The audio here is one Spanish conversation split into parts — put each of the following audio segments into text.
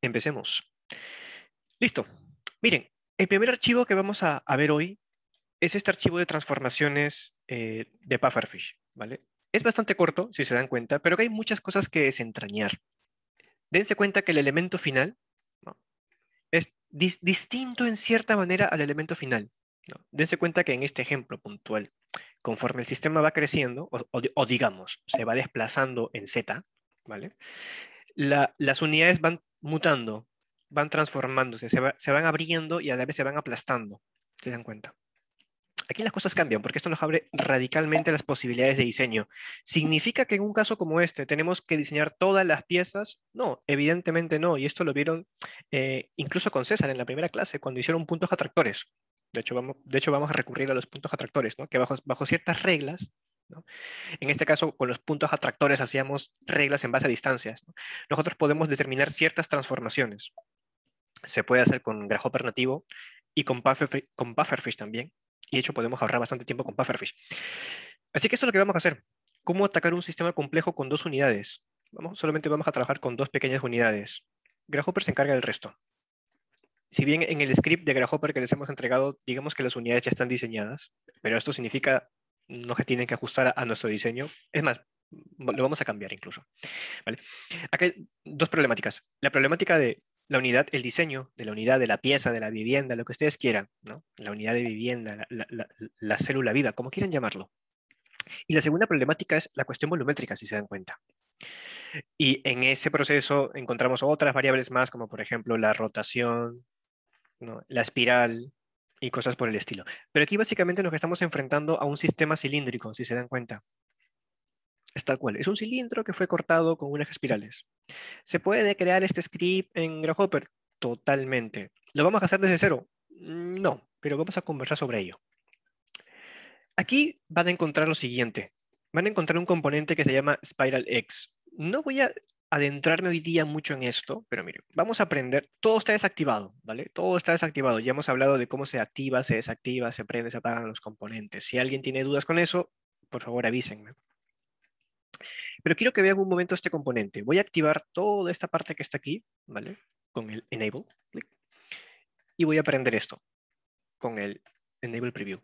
Empecemos. Listo. Miren, el primer archivo que vamos a, ver hoy es este archivo de transformaciones eh, de Pufferfish, ¿vale? Es bastante corto, si se dan cuenta, pero que hay muchas cosas que desentrañar. Dense cuenta que el elemento final es distinto en cierta manera al elemento final. Dense cuenta que en este ejemplo puntual, conforme el sistema va creciendo, o, digamos, se va desplazando en Z, ¿vale? las unidades van mutando, van transformándose, se, van abriendo y a la vez se van aplastando, se dan cuenta. Aquí las cosas cambian porque esto nos abre radicalmente las posibilidades de diseño. ¿Significa que en un caso como este tenemos que diseñar todas las piezas? No, evidentemente no. Y esto lo vieron eh, incluso con César en la primera clase, cuando hicieron puntos atractores. De hecho, vamos, de hecho, vamos a recurrir a los puntos atractores, ¿no? que bajo ciertas reglas en este caso, con los puntos atractores hacíamos reglas en base a distancias. Nosotros podemos determinar ciertas transformaciones. Se puede hacer con Grahopper nativo y con, Bufferfish con también. Y de hecho podemos ahorrar bastante tiempo con Bufferfish Así que esto es lo que vamos a hacer. ¿Cómo atacar un sistema complejo con dos unidades? Vamos, solamente vamos a trabajar con dos pequeñas unidades. Grahopper se encarga del resto. Si bien en el script de Grahopper que les hemos entregado, digamos que las unidades ya están diseñadas, pero esto significa no se tienen que ajustar a, nuestro diseño. Es más, lo vamos a cambiar incluso. ¿Vale? hay dos problemáticas. La problemática de la unidad, el diseño de la unidad, de la pieza, de la vivienda, lo que ustedes quieran, la unidad de vivienda, la, célula viva, como quieran llamarlo. Y la segunda problemática es la cuestión volumétrica, si se dan cuenta. Y en ese proceso encontramos otras variables más, como por ejemplo la rotación, la espiral, y cosas por el estilo. Pero aquí básicamente nos estamos enfrentando a un sistema cilíndrico, si se dan cuenta. Es tal cual, es un cilindro que fue cortado con unas espirales. ¿Se puede crear este script en Grasshopper? Totalmente. ¿Lo vamos a hacer desde cero? Mm, no, pero vamos a conversar sobre ello. Aquí van a encontrar lo siguiente. Van a encontrar un componente que se llama Spiral No voy a adentrarme hoy día mucho en esto, pero mire, vamos a aprender, todo está desactivado, ¿vale? Todo está desactivado, ya hemos hablado de cómo se activa, se desactiva, se prende, se apagan los componentes. Si alguien tiene dudas con eso, por favor avísenme. Pero quiero que vean un momento este componente. Voy a activar toda esta parte que está aquí, ¿vale? Con el Enable, y voy a aprender esto con el Enable Preview.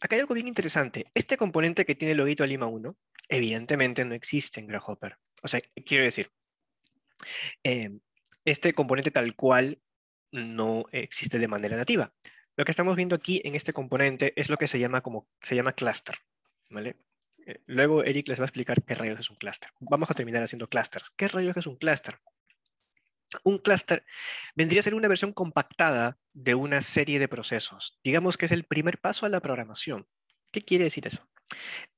Acá hay algo bien interesante. Este componente que tiene el loguito Lima 1, evidentemente no existe en Grasshopper. O sea, quiero decir, Em, este componente tal cual no existe de manera nativa. Lo que estamos viendo aquí en este componente es lo que se llama, como, se llama cluster. ¿vale? Eh, luego Eric les va a explicar qué rayos es un cluster. Vamos a terminar haciendo clusters. ¿Qué rayos es un cluster? Un cluster vendría a ser una versión compactada de una serie de procesos. Digamos que es el primer paso a la programación. ¿Qué quiere decir eso?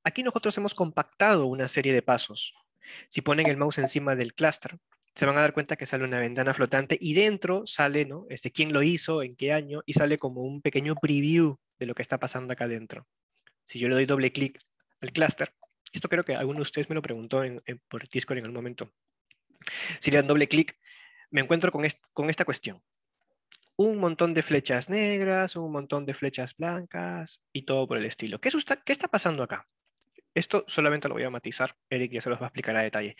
Aquí nosotros hemos compactado una serie de pasos. Si ponen el mouse encima del cluster se van a dar cuenta que sale una ventana flotante y dentro sale, ¿no? Este, quién lo hizo, en qué año, y sale como un pequeño preview de lo que está pasando acá dentro. Si yo le doy doble clic al clúster, esto creo que alguno de ustedes me lo preguntó en, por Discord en algún momento. Si le dan doble clic, me encuentro con, con esta cuestión. Un montón de flechas negras, un montón de flechas blancas y todo por el estilo. ¿Qué, qué está pasando acá? Esto solamente lo voy a matizar, Eric ya se los va a explicar a detalle.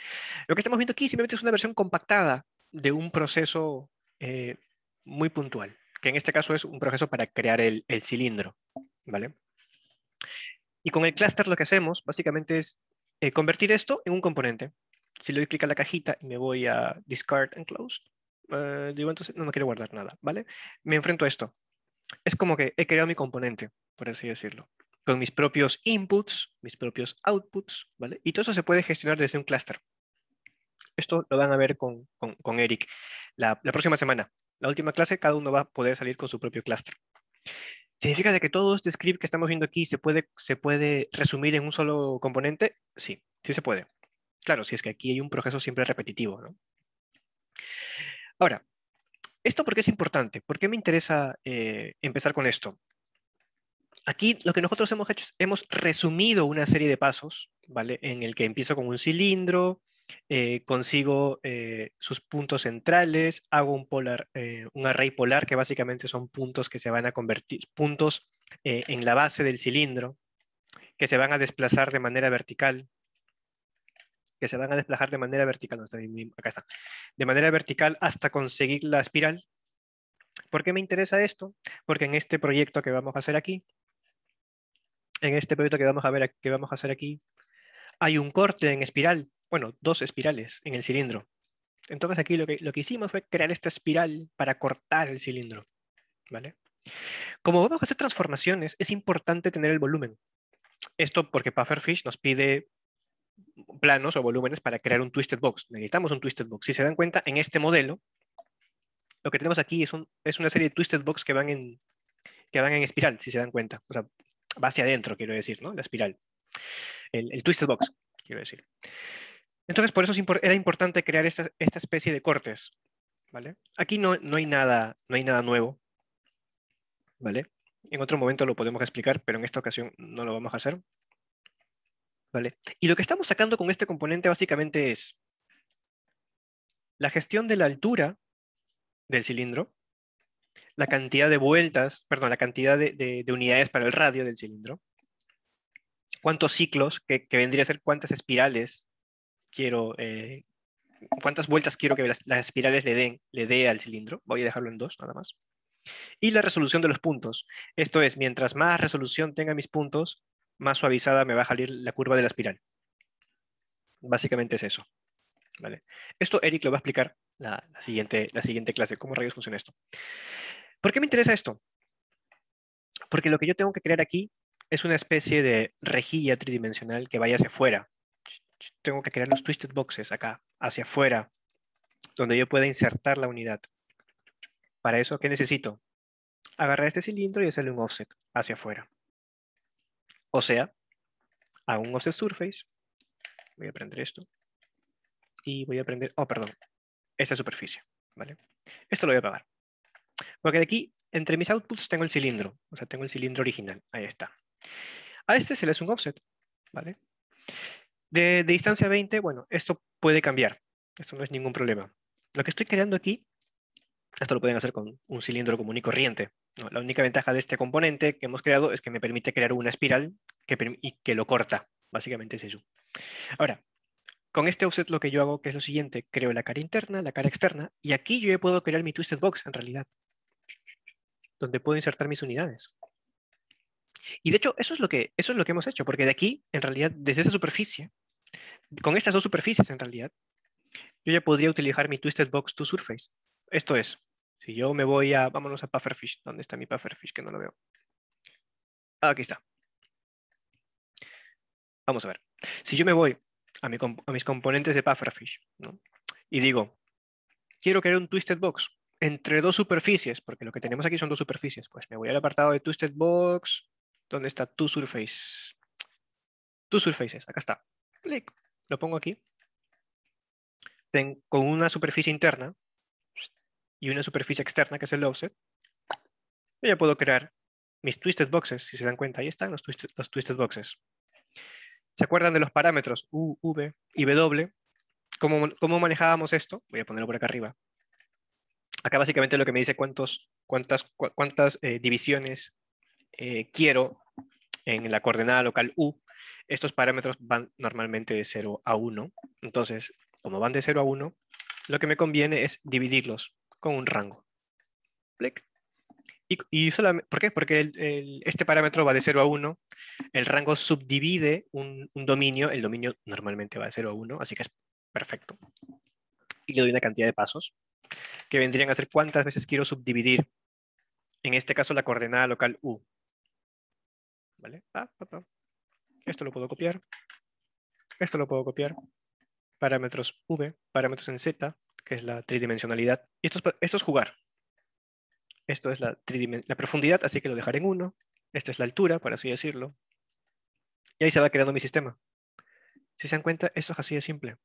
Lo que estamos viendo aquí simplemente es una versión compactada de un proceso eh, muy puntual, que en este caso es un proceso para crear el, cilindro. ¿vale? Y con el cluster lo que hacemos básicamente es eh, convertir esto en un componente. Si le doy clic a la cajita y me voy a discard and close, eh, digo entonces no, me quiero guardar nada, ¿vale? Me enfrento a esto. Es como que he creado mi componente, por así decirlo con mis propios inputs, mis propios outputs, ¿vale? Y todo eso se puede gestionar desde un clúster. Esto lo van a ver con, Eric la, próxima semana. La última clase, cada uno va a poder salir con su propio clúster. ¿Significa de que todo este script que estamos viendo aquí se puede, se puede resumir en un solo componente? Sí, sí se puede. Claro, si es que aquí hay un proceso siempre repetitivo. ¿no? Ahora, ¿esto por qué es importante? ¿Por qué me interesa eh, empezar con esto? Aquí lo que nosotros hemos hecho es, hemos resumido una serie de pasos, ¿vale? En el que empiezo con un cilindro, eh, consigo eh, sus puntos centrales, hago un, polar, eh, un array polar que básicamente son puntos que se van a convertir, puntos en la base del cilindro, que se van a desplazar de manera vertical, que se van a desplazar de manera vertical, no, acá está, de manera vertical hasta conseguir la espiral. ¿Por qué me interesa esto? Porque en este proyecto que vamos a hacer aquí, en este proyecto que vamos a ver, que vamos a hacer aquí, hay un corte en espiral, bueno, dos espirales en el cilindro. Entonces aquí lo que, lo que hicimos fue crear esta espiral para cortar el cilindro, ¿vale? Como vamos a hacer transformaciones, es importante tener el volumen. Esto porque Pufferfish nos pide planos o volúmenes para crear un twisted box. Necesitamos un twisted box. Si se dan cuenta, en este modelo, lo que tenemos aquí es, un, es una serie de twisted box que van en, que van en espiral, si se dan cuenta. O sea, va hacia adentro, quiero decir, ¿no? La espiral. El, el twisted box, quiero decir. Entonces, por eso era importante crear esta, especie de cortes, ¿vale? Aquí no, hay nada, no hay nada nuevo, ¿vale? En otro momento lo podemos explicar, pero en esta ocasión no lo vamos a hacer. ¿Vale? Y lo que estamos sacando con este componente básicamente es la gestión de la altura del cilindro la cantidad de vueltas, perdón, la cantidad de, unidades para el radio del cilindro, cuántos ciclos, que, vendría a ser cuántas espirales quiero, eh, cuántas vueltas quiero que las, espirales le den, le dé al cilindro. Voy a dejarlo en dos, nada más. Y la resolución de los puntos. Esto es, mientras más resolución tenga mis puntos, más suavizada me va a salir la curva de la espiral. Básicamente es eso. ¿Vale? Esto Eric lo va a explicar la, siguiente, la siguiente clase, cómo rayos funciona esto. ¿Por qué me interesa esto? Porque lo que yo tengo que crear aquí es una especie de rejilla tridimensional que vaya hacia afuera. Tengo que crear los twisted boxes acá, hacia afuera, donde yo pueda insertar la unidad. Para eso, ¿qué necesito? Agarrar este cilindro y hacerle un offset hacia afuera. O sea, hago un offset surface. Voy a prender esto. Y voy a prender, oh, perdón, esta superficie. ¿vale? Esto lo voy a apagar. Porque de aquí, entre mis outputs, tengo el cilindro. O sea, tengo el cilindro original. Ahí está. A este se le hace un offset. ¿Vale? De, distancia 20, bueno, esto puede cambiar. Esto no es ningún problema. Lo que estoy creando aquí esto lo pueden hacer con un cilindro común y corriente. La única ventaja de este componente que hemos creado es que me permite crear una espiral que, y que lo corta. Básicamente es eso. Ahora, con este offset lo que yo hago que es lo siguiente. Creo la cara interna, la cara externa, y aquí yo puedo crear mi twisted box en realidad donde puedo insertar mis unidades. Y de hecho, eso es lo que, eso es lo que hemos hecho, porque de aquí, en realidad, desde esa superficie, con estas dos superficies en realidad, yo ya podría utilizar mi Twisted Box to Surface. Esto es, si yo me voy a, vámonos a Pufferfish, ¿dónde está mi Pufferfish? Que no lo veo. Ah, aquí está. Vamos a ver. Si yo me voy a, a mis componentes de Pufferfish ¿no? y digo, quiero crear un Twisted Box, entre dos superficies, porque lo que tenemos aquí son dos superficies, pues me voy al apartado de Twisted Box, donde está Two Surfaces Two surfaces, acá está. Clic, lo pongo aquí. con una superficie interna y una superficie externa, que es el offset, ya puedo crear mis twisted boxes, si se dan cuenta, ahí están los twisted, boxes. ¿Se acuerdan de los parámetros U, V y W? ¿Cómo manejábamos esto? Voy a ponerlo por acá arriba acá básicamente lo que me dice cuántos, cuántas, cuántas eh, divisiones eh, quiero en la coordenada local U. Estos parámetros van normalmente de 0 a 1. Entonces, como van de 0 a 1, lo que me conviene es dividirlos con un rango. Y, ¿Por qué? Porque este parámetro va de 0 a 1, el rango subdivide un, un, dominio, el dominio normalmente va de 0 a 1, así que es perfecto. Y le doy una cantidad de pasos que vendrían a ser cuántas veces quiero subdividir, en este caso la coordenada local U. ¿Vale? Ah, ah, ah. Esto lo puedo copiar. Esto lo puedo copiar. Parámetros V, parámetros en Z, que es la tridimensionalidad. Y esto, es, jugar. Esto es la, la profundidad, así que lo dejaré en 1. Esto es la altura, por así decirlo. Y ahí se va creando mi sistema. Si se dan cuenta, esto es así de simple.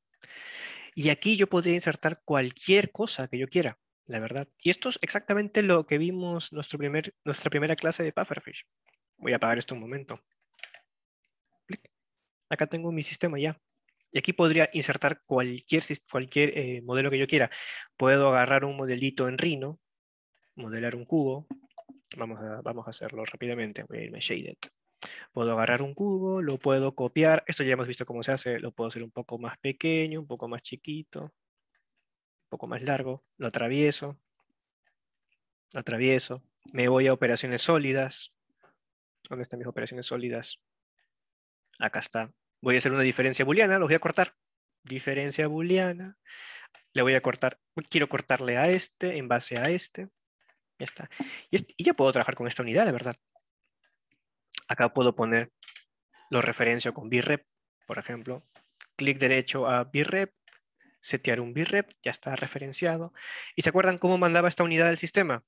Y aquí yo podría insertar cualquier cosa que yo quiera, la verdad. Y esto es exactamente lo que vimos nuestro primer, nuestra primera clase de Pufferfish. Voy a apagar esto un momento. Acá tengo mi sistema ya. Y aquí podría insertar cualquier, cualquier eh, modelo que yo quiera. Puedo agarrar un modelito en Rhino, modelar un cubo. Vamos a, vamos a hacerlo rápidamente. Voy a irme a Shaded. Puedo agarrar un cubo, lo puedo copiar, esto ya hemos visto cómo se hace, lo puedo hacer un poco más pequeño, un poco más chiquito, un poco más largo, lo atravieso, lo atravieso, me voy a operaciones sólidas. ¿Dónde están mis operaciones sólidas? Acá está. Voy a hacer una diferencia booleana, lo voy a cortar. Diferencia booleana. Le voy a cortar, quiero cortarle a este en base a este. Ya está. Y, este, y ya puedo trabajar con esta unidad, de verdad. Acá puedo poner, los referencio con BREP, por ejemplo. Clic derecho a BREP, setear un BREP, ya está referenciado. ¿Y se acuerdan cómo mandaba esta unidad al sistema?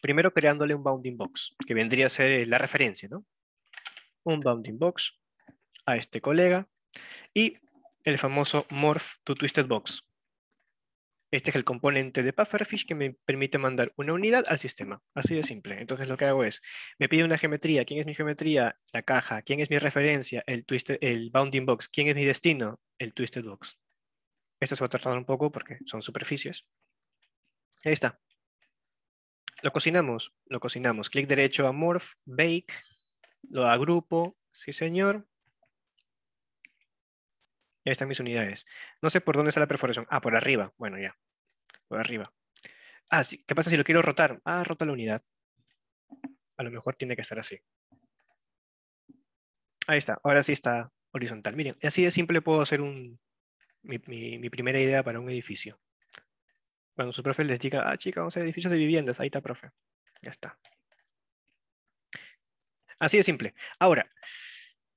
Primero creándole un bounding box, que vendría a ser la referencia, ¿no? Un bounding box a este colega y el famoso morph to twisted box, este es el componente de Pufferfish que me permite mandar una unidad al sistema. Así de simple. Entonces lo que hago es, me pide una geometría. ¿Quién es mi geometría? La caja. ¿Quién es mi referencia? El, el bounding box. ¿Quién es mi destino? El twisted box. Esto se va a tratar un poco porque son superficies. Ahí está. Lo cocinamos. Lo cocinamos. Clic derecho a Morph, Bake, lo agrupo. Sí, señor. Ahí están mis unidades. No sé por dónde está la perforación. Ah, por arriba. Bueno, ya. Por arriba. Ah, ¿qué pasa si lo quiero rotar? Ah, rota la unidad. A lo mejor tiene que estar así. Ahí está. Ahora sí está horizontal. Miren, así de simple puedo hacer un, mi, primera idea para un edificio. Cuando su profe les diga, ah, chica, vamos a hacer edificios de viviendas. Ahí está, profe. Ya está. Así de simple. Ahora,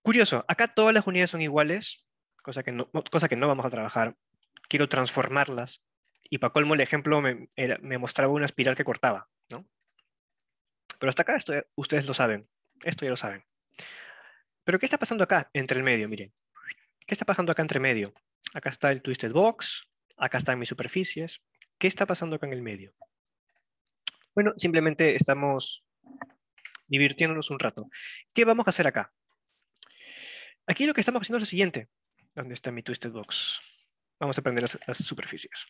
curioso, acá todas las unidades son iguales, cosa que no, cosa que no vamos a trabajar, quiero transformarlas. Y para colmo el ejemplo me, mostraba una espiral que cortaba, ¿no? Pero hasta acá esto, ustedes lo saben, esto ya lo saben. Pero ¿qué está pasando acá entre el medio? Miren, ¿qué está pasando acá entre medio? Acá está el twisted box, acá están mis superficies. ¿Qué está pasando acá en el medio? Bueno, simplemente estamos divirtiéndonos un rato. ¿Qué vamos a hacer acá? Aquí lo que estamos haciendo es lo siguiente. ¿Dónde está mi twisted box? Vamos a prender las, superficies.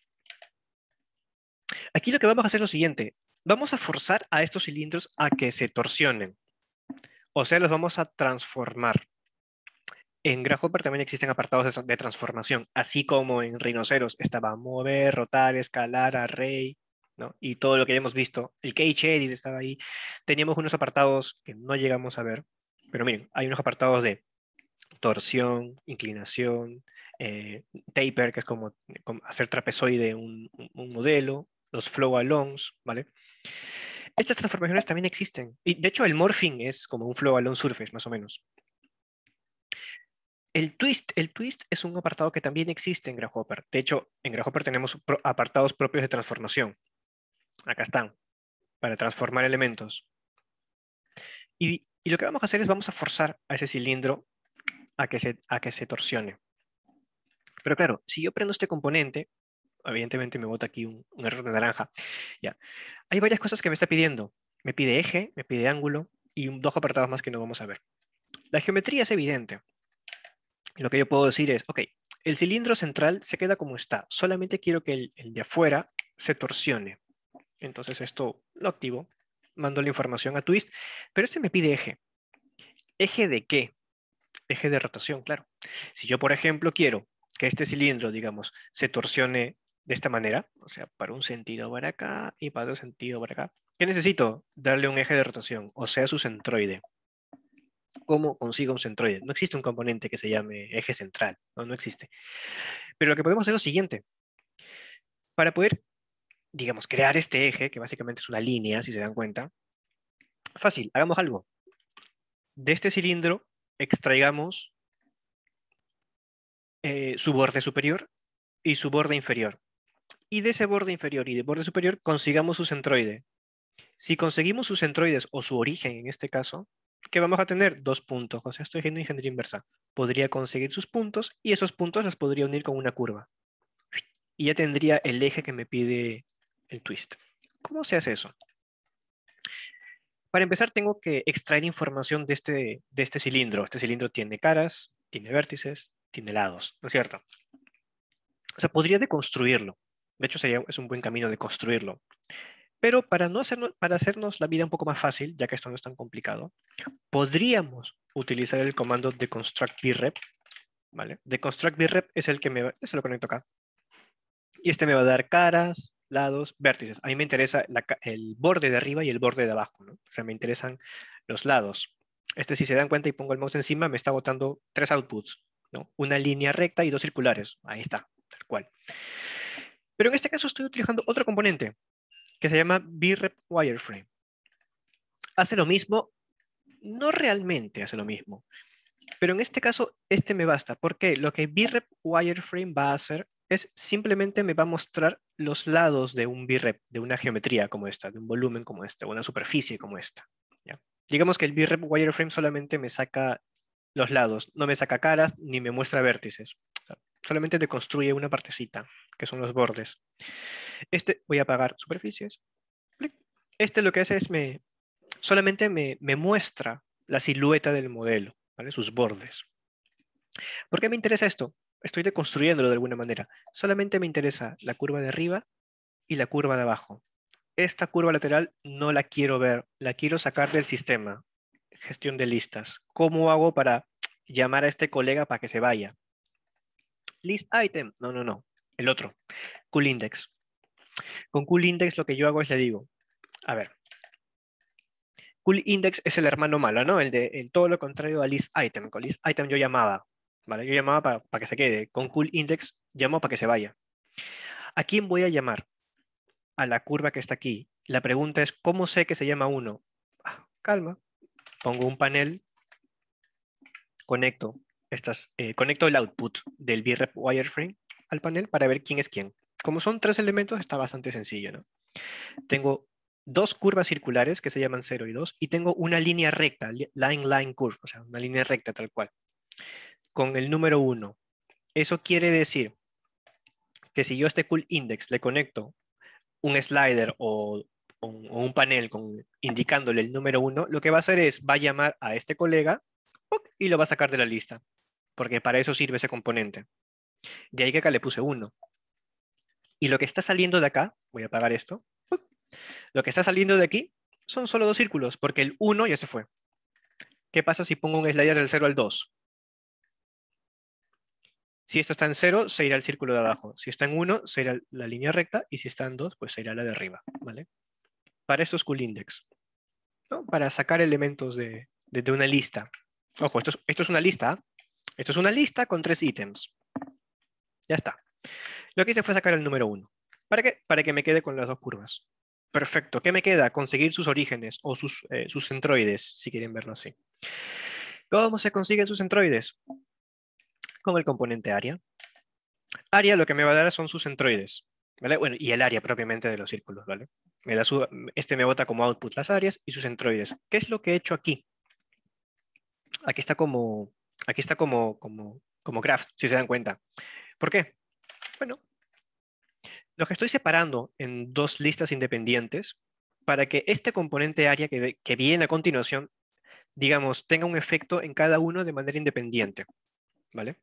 Aquí lo que vamos a hacer es lo siguiente. Vamos a forzar a estos cilindros a que se torsionen. O sea, los vamos a transformar. En Grasshopper también existen apartados de transformación, así como en rinoceros estaba mover, rotar, escalar, array, ¿no? Y todo lo que habíamos hemos visto. El cage edit estaba ahí. Teníamos unos apartados que no llegamos a ver, pero miren, hay unos apartados de torsión, inclinación, eh, taper, que es como, hacer trapezoide un, modelo, los flow alongs, ¿vale? Estas transformaciones también existen. Y de hecho el morphing es como un flow along surface, más o menos. El twist, el twist es un apartado que también existe en Hopper. De hecho, en Hopper tenemos apartados propios de transformación. Acá están, para transformar elementos. y, lo que vamos a hacer es vamos a forzar a ese cilindro a que se, a que se torsione. Pero claro, si yo prendo este componente, evidentemente me bota aquí un, error de naranja. Ya. Hay varias cosas que me está pidiendo. Me pide eje, me pide ángulo y dos apartados más que no vamos a ver. La geometría es evidente. Lo que yo puedo decir es, ok, el cilindro central se queda como está. Solamente quiero que el, el de afuera se torsione. Entonces esto lo activo, mando la información a twist, pero este me pide eje. ¿Eje de qué? eje de rotación, claro. Si yo, por ejemplo, quiero que este cilindro, digamos, se torsione de esta manera, o sea, para un sentido para acá y para otro sentido para acá, ¿qué necesito? Darle un eje de rotación, o sea, su centroide. ¿Cómo consigo un centroide? No existe un componente que se llame eje central, no, no existe. Pero lo que podemos hacer es lo siguiente. Para poder, digamos, crear este eje, que básicamente es una línea, si se dan cuenta, fácil, hagamos algo. De este cilindro extraigamos eh, su borde superior y su borde inferior. Y de ese borde inferior y de borde superior consigamos su centroide. Si conseguimos sus centroides o su origen en este caso, que vamos a tener dos puntos. O sea, estoy haciendo ingeniería inversa. Podría conseguir sus puntos y esos puntos las podría unir con una curva. Y ya tendría el eje que me pide el twist. ¿Cómo se hace eso? Para empezar, tengo que extraer información de este, de este cilindro. Este cilindro tiene caras, tiene vértices, tiene lados, ¿no es cierto? O sea, podría deconstruirlo. De hecho, sería, es un buen camino de construirlo. Pero para, no hacernos, para hacernos la vida un poco más fácil, ya que esto no es tan complicado, podríamos utilizar el comando de deconstruct vrep. ¿vale? Deconstruct vrep es el que me va, se lo conecto acá. Y este me va a dar caras, lados, vértices. A mí me interesa el borde de arriba y el borde de abajo, ¿no? O sea, me interesan los lados. Este, si se dan cuenta y pongo el mouse encima, me está botando tres outputs, ¿no? Una línea recta y dos circulares. Ahí está, tal cual. Pero en este caso estoy utilizando otro componente que se llama BREP Wireframe. Hace lo mismo, no realmente hace lo mismo, pero en este caso este me basta porque lo que BREP Wireframe va a hacer es simplemente me va a mostrar los lados de un birrep, de una geometría como esta, de un volumen como o este, una superficie como esta. Digamos que el birrep wireframe solamente me saca los lados, no me saca caras ni me muestra vértices. solamente te construye una partecita, que son los bordes. Este, voy a apagar superficies. Este lo que hace es me, solamente me, muestra la silueta del modelo, sus bordes. ¿Por qué me interesa esto? estoy deconstruyéndolo de alguna manera. Solamente me interesa la curva de arriba y la curva de abajo. Esta curva lateral no la quiero ver, la quiero sacar del sistema. Gestión de listas. ¿Cómo hago para llamar a este colega para que se vaya? List item. No, no, no. El otro. Cool index. Con cool index lo que yo hago es le digo, a ver, cool index es el hermano malo, ¿no? El de todo lo contrario a list item. Con list item yo llamaba yo llamaba para que se quede. Con cool index llamo para que se vaya. ¿A quién voy a llamar? A la curva que está aquí. La pregunta es, ¿cómo sé que se llama uno? Ah, calma. Pongo un panel, conecto, estas, eh, conecto el output del VREP wireframe al panel para ver quién es quién. Como son tres elementos, está bastante sencillo. ¿no? Tengo dos curvas circulares que se llaman 0 y 2 y tengo una línea recta, line-line curve, o sea, una línea recta tal cual con el número 1. Eso quiere decir que si yo a este cool index le conecto un slider o, un panel con, indicándole el número 1, lo que va a hacer es, va a llamar a este colega y lo va a sacar de la lista, porque para eso sirve ese componente. De ahí que acá le puse 1. Y lo que está saliendo de acá, voy a apagar esto, lo que está saliendo de aquí son solo dos círculos, porque el 1 ya se fue. ¿Qué pasa si pongo un slider del 0 al 2? Si esto está en 0, se irá al círculo de abajo. Si está en 1, se irá la línea recta. Y si está en 2, pues se irá la de arriba. ¿vale? Para esto es cool index. Para sacar elementos de, una lista. Ojo, esto es, esto es una lista. ¿ah? Esto es una lista con tres ítems. Ya está. Lo que hice fue sacar el número 1. ¿Para qué? Para que me quede con las dos curvas. Perfecto. ¿Qué me queda? Conseguir sus orígenes o sus, eh, sus centroides, si quieren verlo así. ¿Cómo se consiguen sus centroides? con el componente área. Área lo que me va a dar son sus centroides, ¿vale? Bueno, y el área propiamente de los círculos, ¿vale? este me bota como output las áreas y sus centroides. ¿Qué es lo que he hecho aquí? Aquí está como, aquí está como, como, como graph, si se dan cuenta. ¿Por qué? Bueno, lo que estoy separando en dos listas independientes para que este componente área que, que viene a continuación, digamos, tenga un efecto en cada uno de manera independiente. ¿vale?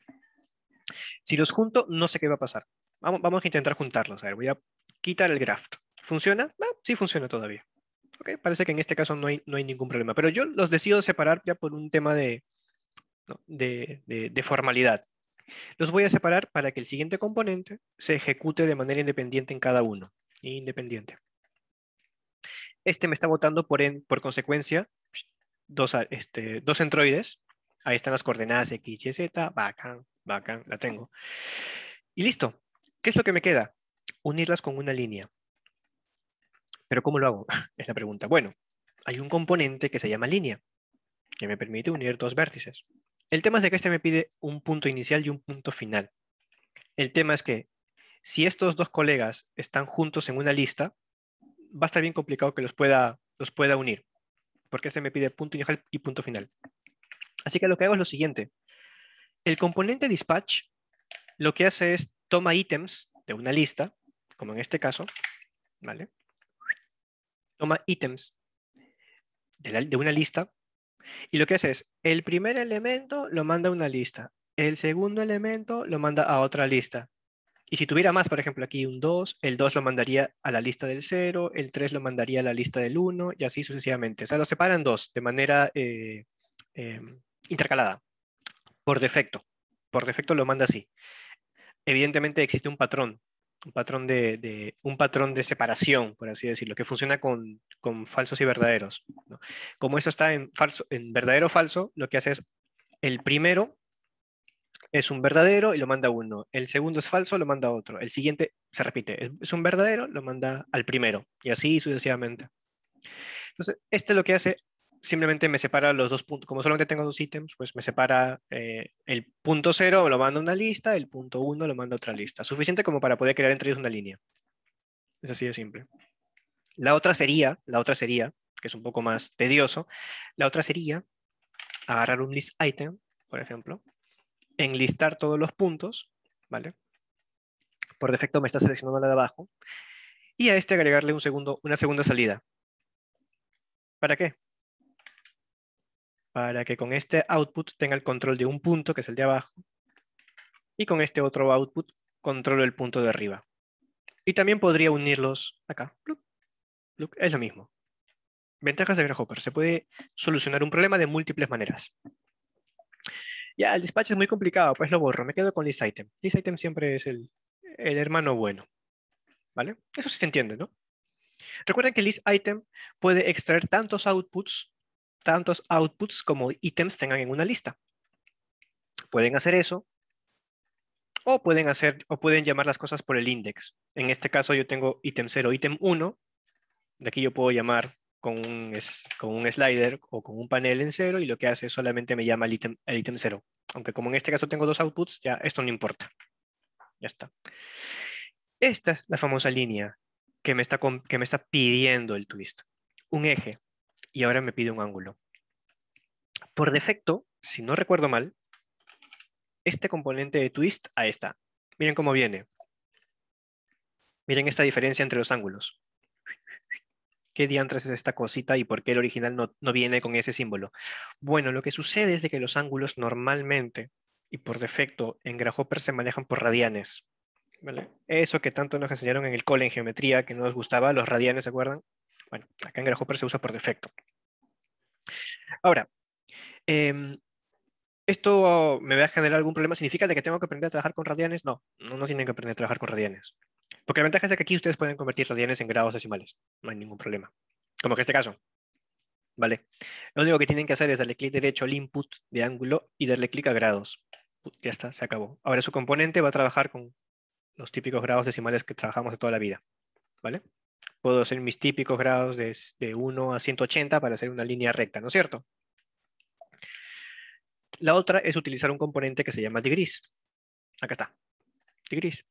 Si los junto, no sé qué va a pasar. Vamos, vamos a intentar juntarlos. voy a quitar el graft ¿Funciona? Ah, sí funciona todavía. parece que en este caso no hay, no hay ningún problema. Pero yo los decido separar ya por un tema de, de, de, de formalidad. Los voy a separar para que el siguiente componente se ejecute de manera independiente en cada uno. Independiente. Este me está votando por, en, por consecuencia dos, este, dos entroides Ahí están las coordenadas X, Y, Z, bacán, bacán, la tengo. Y listo. ¿Qué es lo que me queda? Unirlas con una línea. Pero ¿cómo lo hago? Es la pregunta. Bueno, hay un componente que se llama línea, que me permite unir dos vértices. El tema es que este me pide un punto inicial y un punto final. El tema es que si estos dos colegas están juntos en una lista, va a estar bien complicado que los pueda, los pueda unir, porque este me pide punto inicial y punto final. Así que lo que hago es lo siguiente. El componente dispatch lo que hace es toma ítems de una lista, como en este caso, ¿vale? Toma ítems de, una lista y lo que hace es, el primer elemento lo manda a una lista, el segundo elemento lo manda a otra lista. Y si tuviera más, por ejemplo, aquí un 2, el 2 lo mandaría a la lista del 0, el 3 lo mandaría a la lista del 1 y así sucesivamente. O sea, lo separan dos de manera eh, em, intercalada, por defecto. Por defecto lo manda así. Evidentemente existe un patrón, un patrón de, un patrón de separación, por así decirlo, que funciona con, falsos y verdaderos. Como eso está en, falso, en verdadero falso, lo que hace es el primero es un verdadero y lo manda uno. El segundo es falso, lo manda otro. El siguiente se repite. Es un verdadero, lo manda al primero. Y así sucesivamente. Entonces, este lo que hace simplemente me separa los dos puntos, como solamente tengo dos ítems, pues me separa eh, el punto cero, lo mando a una lista, el punto 1 lo mando a otra lista. Suficiente como para poder crear entre ellos una línea. Es así de simple. La otra sería, la otra sería, que es un poco más tedioso, la otra sería agarrar un list item, por ejemplo, enlistar todos los puntos, ¿vale? Por defecto me está seleccionando la de abajo. Y a este agregarle un segundo, una segunda salida. ¿Para qué? para que con este output tenga el control de un punto, que es el de abajo, y con este otro output controlo el punto de arriba. Y también podría unirlos acá. Es lo mismo. Ventajas de Grasshopper. Se puede solucionar un problema de múltiples maneras. Ya, el dispatch es muy complicado, pues lo borro. Me quedo con list item. List item siempre es el, el hermano bueno. ¿Vale? Eso sí se entiende, ¿no? Recuerden que list item puede extraer tantos outputs tantos outputs como ítems tengan en una lista. Pueden hacer eso o pueden hacer o pueden llamar las cosas por el index. En este caso yo tengo ítem 0, ítem 1. De aquí yo puedo llamar con un, con un slider o con un panel en 0 y lo que hace es solamente me llama el ítem el 0. Aunque como en este caso tengo dos outputs, ya esto no importa. Ya está. Esta es la famosa línea que me está, que me está pidiendo el twist. Un eje y ahora me pide un ángulo. Por defecto, si no recuerdo mal, este componente de twist, A esta, Miren cómo viene. Miren esta diferencia entre los ángulos. ¿Qué diantres es esta cosita y por qué el original no, viene con ese símbolo? Bueno, lo que sucede es de que los ángulos normalmente y por defecto en Grasshopper se manejan por radianes. Eso que tanto nos enseñaron en el cole en geometría que no nos gustaba, los radianes, ¿se acuerdan? Bueno, acá en Hopper se usa por defecto. Ahora, em, ¿esto me va a generar algún problema? ¿Significa de que tengo que aprender a trabajar con radianes? No, no, tienen que aprender a trabajar con radianes. Porque la ventaja es de que aquí ustedes pueden convertir radianes en grados decimales. No hay ningún problema. Como que en este caso. ¿Vale? Lo único que tienen que hacer es darle clic derecho al input de ángulo y darle clic a grados. Ya está, se acabó. Ahora su componente va a trabajar con los típicos grados decimales que trabajamos de toda la vida. ¿Vale? puedo hacer mis típicos grados de, 1 a 180 para hacer una línea recta, ¿no es cierto? La otra es utilizar un componente que se llama degrees. Acá está, degrees.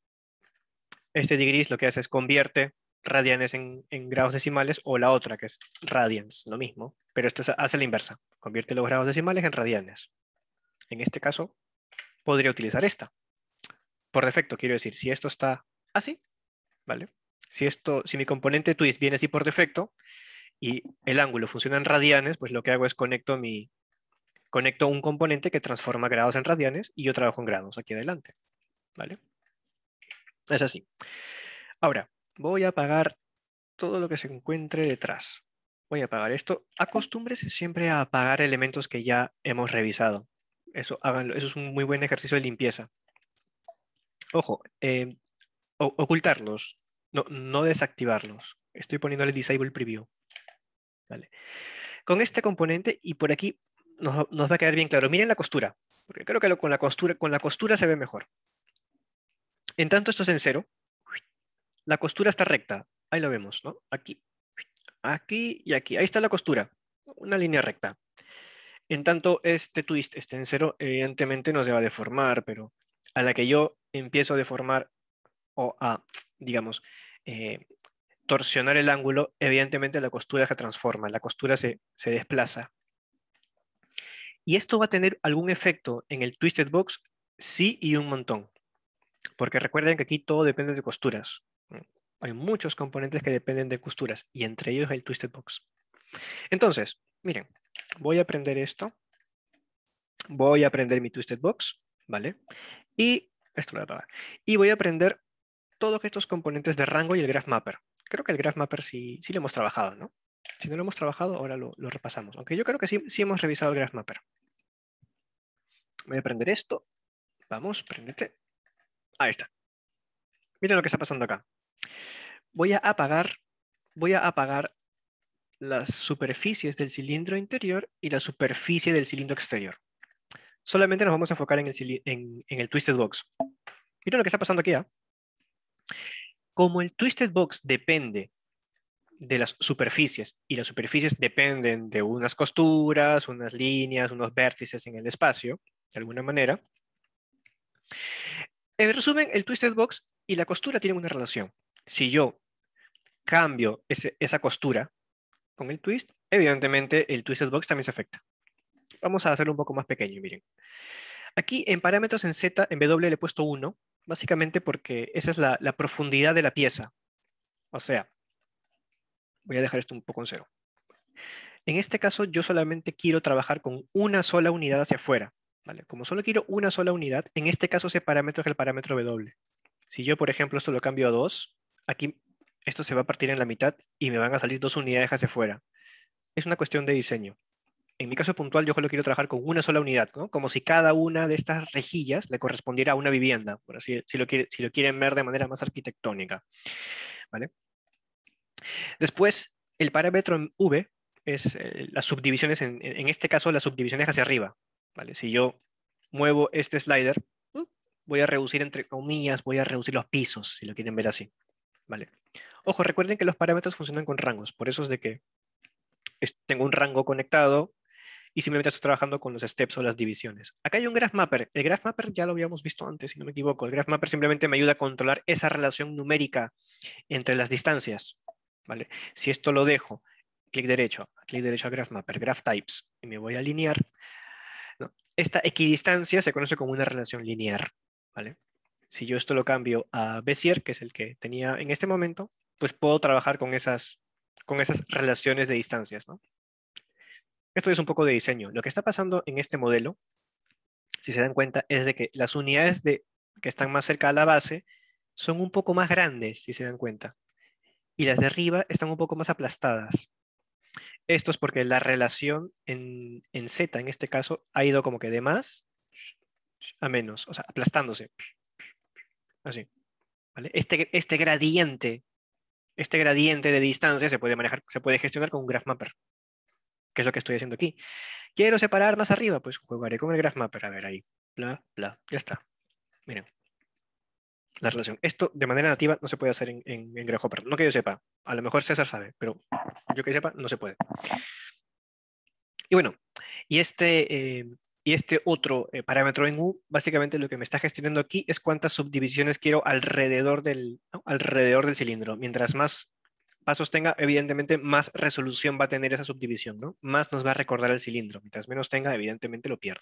Este degrees lo que hace es convierte radianes en, en, grados decimales o la otra que es radians, lo mismo, pero esto hace la inversa, convierte los grados decimales en radianes. En este caso, podría utilizar esta. Por defecto, quiero decir, si esto está así, ¿vale? Si, esto, si mi componente twist viene así por defecto y el ángulo funciona en radianes, pues lo que hago es conecto, mi, conecto un componente que transforma grados en radianes y yo trabajo en grados aquí adelante. ¿Vale? Es así. Ahora, voy a apagar todo lo que se encuentre detrás. Voy a apagar esto. Acostúmbrese siempre a apagar elementos que ya hemos revisado. Eso, Eso es un muy buen ejercicio de limpieza. Ojo, eh, ocultarlos no, no desactivarlos. Estoy poniéndole disable preview. Con este componente y por aquí nos, va a quedar bien claro. Miren la costura, porque creo que con, la costura, con la costura se ve mejor. En tanto esto es en cero, la costura está recta. Ahí lo vemos, ¿no? Aquí, aquí y aquí. Ahí está la costura, una línea recta. En tanto este twist esté en cero, evidentemente no se va a deformar, pero a la que yo empiezo a deformar o a, digamos, eh, torsionar el ángulo, evidentemente la costura se transforma, la costura se, desplaza. ¿Y esto va a tener algún efecto en el twisted box? Sí y un montón. Porque recuerden que aquí todo depende de costuras. Hay muchos componentes que dependen de costuras y entre ellos el twisted box. Entonces, miren, voy a aprender esto. Voy a aprender mi twisted box, ¿vale? Y esto lo voy a probar. Y voy a aprender todos estos componentes de rango y el graph mapper. Creo que el graph mapper sí, lo hemos trabajado, ¿no? Si no lo hemos trabajado, ahora lo, repasamos. Aunque yo creo que sí, sí hemos revisado el graph mapper. Voy a prender esto. Vamos, prendete. Ahí está. Miren lo que está pasando acá. Voy a apagar, voy a apagar las superficies del cilindro interior y la superficie del cilindro exterior. Solamente nos vamos a enfocar en el, en, twisted box. Miren lo que está pasando aquí. ya ¿ah? Como el Twisted Box depende de las superficies y las superficies dependen de unas costuras, unas líneas, unos vértices en el espacio, de alguna manera. En resumen, el twisted box y la costura tienen una relación. Si yo cambio esa costura con el twist, evidentemente el twisted box también se afecta. Vamos a hacerlo un poco más pequeño, miren. Aquí en parámetros en Z, en W le he puesto 1 básicamente porque esa es la, profundidad de la pieza. O sea, voy a dejar esto un poco en cero. En este caso, yo solamente quiero trabajar con una sola unidad hacia afuera. ¿vale? Como solo quiero una sola unidad, en este caso ese parámetro es el parámetro W. Si yo, por ejemplo, esto lo cambio a 2, aquí esto se va a partir en la mitad y me van a salir dos unidades hacia afuera. Es una cuestión de diseño en mi caso puntual, yo solo quiero trabajar con una sola unidad, ¿no? como si cada una de estas rejillas le correspondiera a una vivienda, por así, si, lo si lo quieren ver de manera más arquitectónica. Después, el parámetro en V es eh, las subdivisiones, en, en, este caso las subdivisiones hacia arriba. ¿vale? Si yo muevo este slider, uh, voy a reducir entre comillas, voy a reducir los pisos, si lo quieren ver así. ¿vale? Ojo, recuerden que los parámetros funcionan con rangos, por eso es de que tengo un rango conectado, y simplemente estoy trabajando con los steps o las divisiones. Acá hay un graph mapper. El graph mapper ya lo habíamos visto antes, si no me equivoco. El graph mapper simplemente me ayuda a controlar esa relación numérica entre las distancias. ¿vale? Si esto lo dejo, clic derecho, clic derecho a graph mapper, graph types, y me voy a alinear. Esta equidistancia se conoce como una relación lineal. ¿vale? Si yo esto lo cambio a Bezier, que es el que tenía en este momento, pues puedo trabajar con esas, con esas relaciones de distancias. ¿no? Esto es un poco de diseño. Lo que está pasando en este modelo, si se dan cuenta, es de que las unidades de, que están más cerca a la base son un poco más grandes, si se dan cuenta. Y las de arriba están un poco más aplastadas. Esto es porque la relación en, Z, en este caso, ha ido como que de más a menos, o sea, aplastándose. Así. Este, este gradiente, este gradiente de distancia se puede manejar, se puede gestionar con un graph mapper que es lo que estoy haciendo aquí. Quiero separar más arriba, pues jugaré con el graph mapper, a ver ahí, bla, bla, ya está. Miren, la relación. Esto de manera nativa no se puede hacer en, en, en no que yo sepa, a lo mejor César sabe, pero yo que sepa no se puede. Y bueno, y este, eh, y este otro eh, parámetro en U, básicamente lo que me está gestionando aquí es cuántas subdivisiones quiero alrededor del, alrededor del cilindro. Mientras más pasos tenga, evidentemente más resolución va a tener esa subdivisión, ¿no? Más nos va a recordar el cilindro. Mientras menos tenga, evidentemente lo pierdo.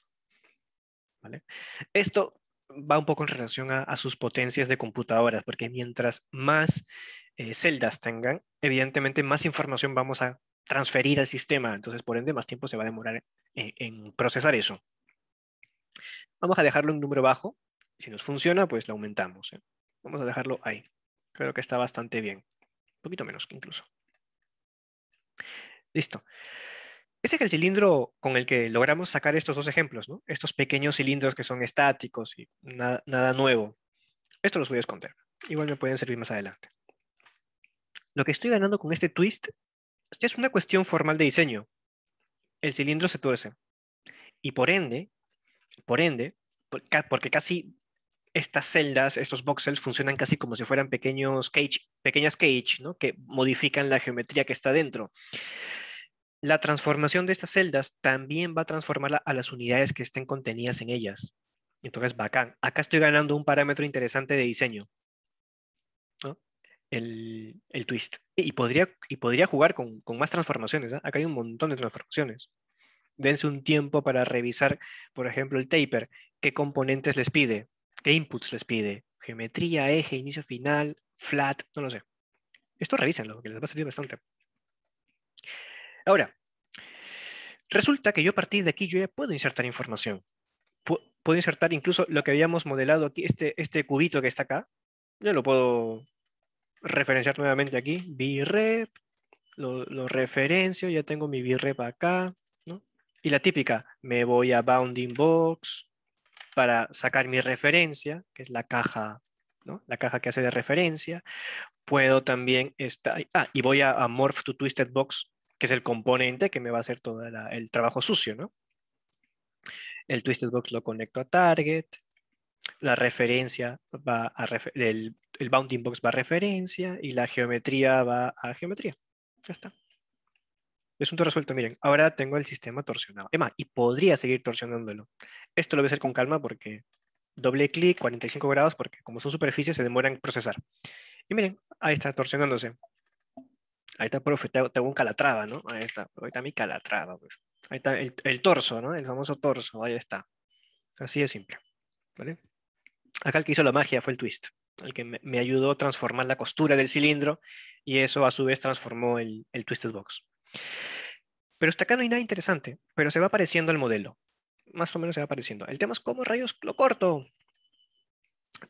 Esto va un poco en relación a, sus potencias de computadoras, porque mientras más eh, celdas tengan, evidentemente más información vamos a transferir al sistema, entonces por ende más tiempo se va a demorar eh, en, procesar eso. Vamos a dejarlo en número bajo, si nos funciona pues lo aumentamos. ¿eh? Vamos a dejarlo ahí, creo que está bastante bien poquito menos que incluso. Listo. Ese es el cilindro con el que logramos sacar estos dos ejemplos, ¿no? Estos pequeños cilindros que son estáticos y nada, nada nuevo. Esto los voy a esconder. Igual me pueden servir más adelante. Lo que estoy ganando con este twist es una cuestión formal de diseño. El cilindro se tuerce. Y por ende, por ende, porque casi estas celdas, estos voxels funcionan casi como si fueran pequeños cage, pequeñas cage, ¿no? que modifican la geometría que está dentro. La transformación de estas celdas también va a transformarla a las unidades que estén contenidas en ellas. Entonces, bacán. Acá estoy ganando un parámetro interesante de diseño. El, twist. Y podría, y podría jugar con, más transformaciones. ¿ah? Acá hay un montón de transformaciones. Dense un tiempo para revisar, por ejemplo, el taper, qué componentes les pide. ¿Qué inputs les pide? Geometría, eje, inicio, final, flat, no lo sé. Esto revísenlo, que les va a servir bastante. Ahora, resulta que yo a partir de aquí yo ya puedo insertar información. puedo insertar incluso lo que habíamos modelado aquí, este, este cubito que está acá. Yo lo puedo referenciar nuevamente aquí, Vrep. lo, lo, referencio, ya tengo mi B-REP acá, Y la típica, me voy a bounding box, para sacar mi referencia, que es la caja, ¿no? la caja que hace de referencia. Puedo también, estar, ah, y voy a, Morph to Twisted Box, que es el componente que me va a hacer todo el trabajo sucio. ¿no? El Twisted Box lo conecto a Target, la referencia va a refer el, el bounding box va a referencia y la geometría va a geometría. Ya está es un todo resuelto, miren, ahora tengo el sistema torsionado. Emma, y podría seguir torsionándolo. Esto lo voy a hacer con calma porque doble clic, 45 grados, porque como son superficies se demoran en procesar. Y miren, ahí está torsionándose. Ahí está, profe, tengo, un calatrava, ¿no? Ahí está, ahí está mi calatrava. Pues. Ahí está el, torso, ¿no? El famoso torso, ahí está. Así de simple, ¿vale? Acá el que hizo la magia fue el twist, el que me, ayudó a transformar la costura del cilindro y eso a su vez transformó el twisted box. Pero hasta acá no hay nada interesante, pero se va apareciendo el modelo. Más o menos se va apareciendo El tema es cómo rayos lo corto.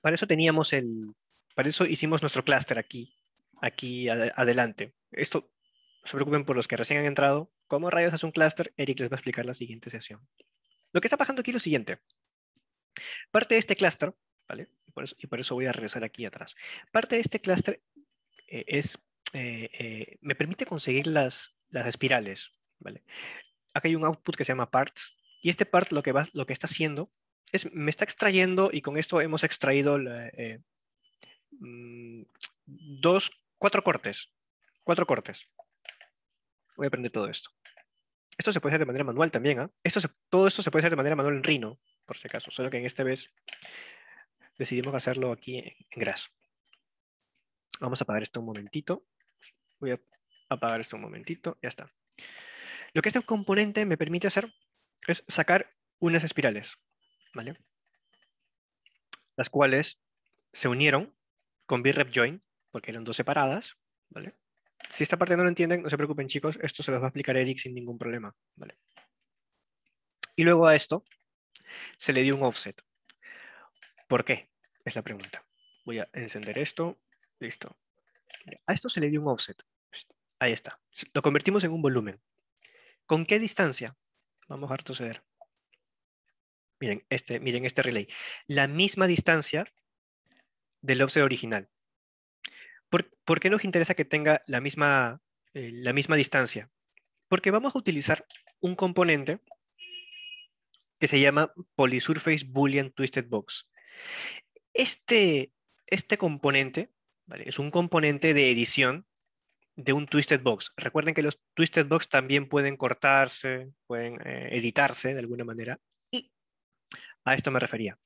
Para eso teníamos el, para eso hicimos nuestro clúster aquí, aquí adelante. Esto, no se preocupen por los que recién han entrado. ¿Cómo rayos hace un clúster? Eric les va a explicar la siguiente sesión. Lo que está pasando aquí es lo siguiente. Parte de este clúster, ¿vale? y por eso voy a regresar aquí atrás. Parte de este clúster eh, es, eh, eh, me permite conseguir las, las espirales. ¿vale? Aquí hay un output que se llama parts y este part lo que, va, lo que está haciendo es, me está extrayendo y con esto hemos extraído eh, mm, dos, cuatro cortes, cuatro cortes. Voy a aprender todo esto. Esto se puede hacer de manera manual también, ¿ah? esto todo esto se puede hacer de manera manual en Rhino, por si acaso, solo que en este vez decidimos hacerlo aquí en, Grass Vamos a apagar esto un momentito. Voy a apagar esto un momentito, ya está. Lo que este componente me permite hacer es sacar unas espirales, ¿vale? Las cuales se unieron con vrep join, porque eran dos separadas, ¿vale? Si esta parte no lo entienden, no se preocupen chicos, esto se los va a explicar Eric sin ningún problema, ¿vale? Y luego a esto se le dio un offset. ¿Por qué? Es la pregunta. Voy a encender esto, listo. A esto se le dio un offset. Ahí está. Lo convertimos en un volumen. ¿Con qué distancia? Vamos a retroceder. Miren este, miren este relay. La misma distancia del offset original. ¿Por, qué nos interesa que tenga la misma, eh, la misma distancia? Porque vamos a utilizar un componente que se llama Polysurface Boolean Twisted Box. Este, este componente es un componente de edición de un Twisted Box. Recuerden que los Twisted Box también pueden cortarse, pueden eh, editarse de alguna manera. Y a esto me refería.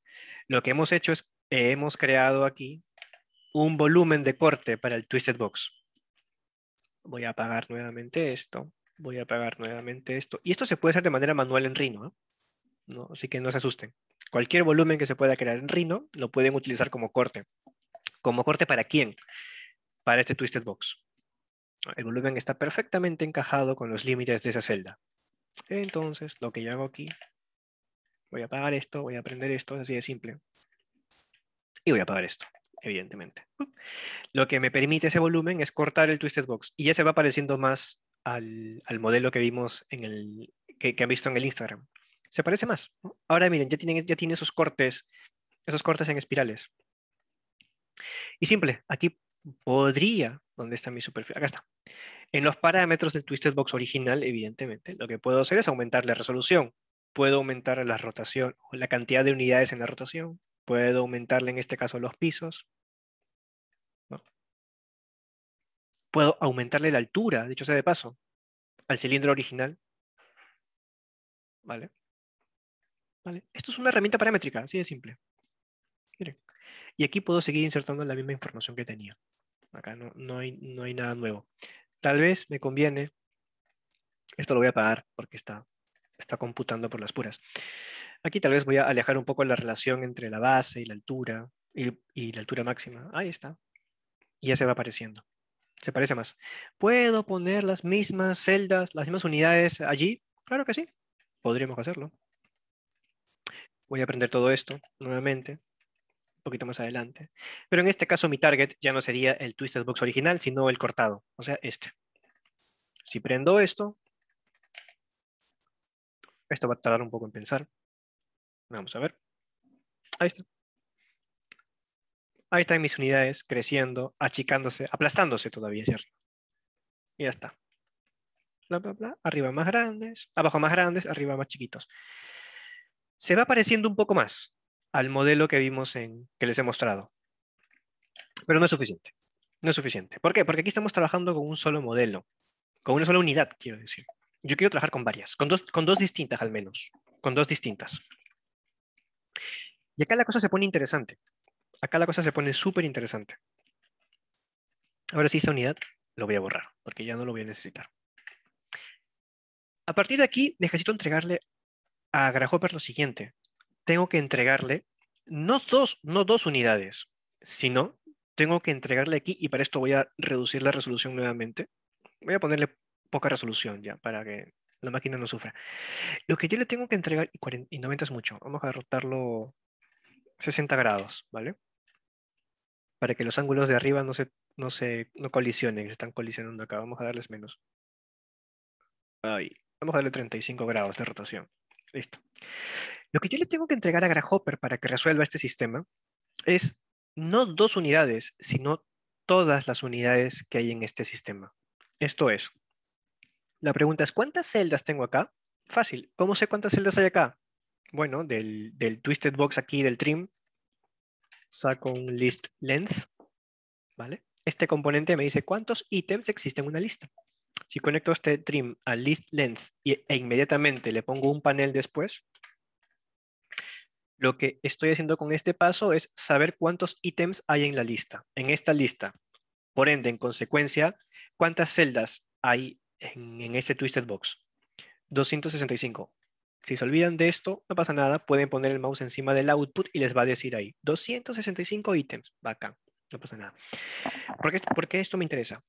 Lo que hemos hecho es, eh, hemos creado aquí un volumen de corte para el Twisted Box. Voy a apagar nuevamente esto. Voy a apagar nuevamente esto. Y esto se puede hacer de manera manual en Rhino. ¿eh? ¿No? Así que no se asusten. Cualquier volumen que se pueda crear en Rhino lo pueden utilizar como corte. ¿Como corte para quién? Para este Twisted Box el volumen está perfectamente encajado con los límites de esa celda. Entonces, lo que yo hago aquí, voy a apagar esto, voy a prender esto, así de simple. Y voy a apagar esto, evidentemente. Lo que me permite ese volumen es cortar el Twisted Box y ya se va pareciendo más al, al modelo que vimos en el, que, han visto en el Instagram. Se parece más. Ahora miren, ya tiene, ya tiene esos cortes, esos cortes en espirales. Y simple, aquí podría, ¿dónde está mi superficie? Acá está. En los parámetros del Twisted Box original, evidentemente, lo que puedo hacer es aumentar la resolución. Puedo aumentar la rotación, o la cantidad de unidades en la rotación. Puedo aumentarle en este caso los pisos. Puedo aumentarle la altura, dicho sea de paso, al cilindro original. ¿Vale? ¿Vale? Esto es una herramienta paramétrica, así de simple. Y aquí puedo seguir insertando la misma información que tenía. Acá no, no, hay, no hay nada nuevo. Tal vez me conviene, esto lo voy a apagar porque está, está computando por las puras. Aquí tal vez voy a alejar un poco la relación entre la base y la altura y, y la altura máxima. Ahí está. Y ya se va apareciendo. Se parece más. ¿Puedo poner las mismas celdas, las mismas unidades allí? Claro que sí. Podríamos hacerlo. Voy a aprender todo esto nuevamente poquito más adelante. Pero en este caso mi target ya no sería el Twisted Box original, sino el cortado, o sea, este. Si prendo esto, esto va a tardar un poco en pensar. Vamos a ver. Ahí está. Ahí están mis unidades creciendo, achicándose, aplastándose todavía hacia arriba. Y ya está. Bla, bla, Arriba más grandes, abajo más grandes, arriba más chiquitos. Se va apareciendo un poco más al modelo que vimos en, que les he mostrado. Pero no es suficiente. No es suficiente. ¿Por qué? Porque aquí estamos trabajando con un solo modelo, con una sola unidad, quiero decir. Yo quiero trabajar con varias, con dos, con dos distintas al menos, con dos distintas. Y acá la cosa se pone interesante. Acá la cosa se pone súper interesante. Ahora sí, esta unidad lo voy a borrar, porque ya no lo voy a necesitar. A partir de aquí, necesito entregarle a Grahopper lo siguiente tengo que entregarle no dos, dos unidades, sino tengo que entregarle aquí, y para esto voy a reducir la resolución nuevamente. Voy a ponerle poca resolución ya, para que la máquina no sufra. Lo que yo le tengo que entregar, y, 90 es mucho, vamos a rotarlo 60 grados, ¿vale? Para que los ángulos de arriba no se, no se no colisionen, se están colisionando acá. Vamos a darles menos. Ahí. Vamos a darle 35 grados de rotación. Listo. Lo que yo le tengo que entregar a Grahopper para que resuelva este sistema es no dos unidades, sino todas las unidades que hay en este sistema. Esto es, la pregunta es, ¿cuántas celdas tengo acá? Fácil. ¿Cómo sé cuántas celdas hay acá? Bueno, del, Twisted Box aquí, del trim, saco un list length, ¿vale? Este componente me dice cuántos ítems existen en una lista. Si conecto este trim a list length e inmediatamente le pongo un panel después, lo que estoy haciendo con este paso es saber cuántos ítems hay en la lista, en esta lista. Por ende, en consecuencia, cuántas celdas hay en, este twisted box. 265. Si se olvidan de esto, no pasa nada, pueden poner el mouse encima del output y les va a decir ahí 265 ítems, bacán, no pasa nada. ¿Por qué esto me interesa?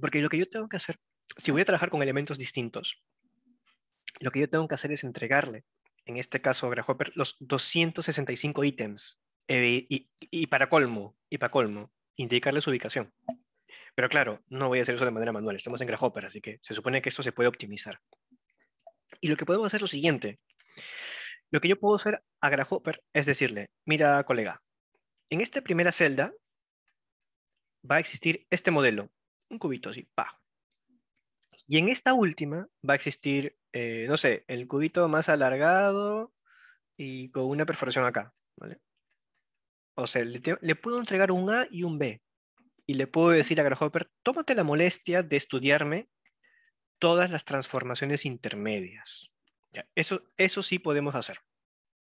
Porque lo que yo tengo que hacer, si voy a trabajar con elementos distintos, lo que yo tengo que hacer es entregarle, en este caso a Grahopper, los 265 ítems eh, y, y, para colmo, y para colmo, indicarle su ubicación. Pero claro, no voy a hacer eso de manera manual, estamos en Grahopper, así que se supone que esto se puede optimizar. Y lo que podemos hacer es lo siguiente. Lo que yo puedo hacer a Grahopper es decirle, mira colega, en esta primera celda va a existir este modelo cubito así, pa. Y en esta última va a existir, eh, no sé, el cubito más alargado y con una perforación acá, ¿vale? O sea, le, puedo entregar un A y un B. Y le puedo decir a Grasshopper, tómate la molestia de estudiarme todas las transformaciones intermedias. eso, eso sí podemos hacer.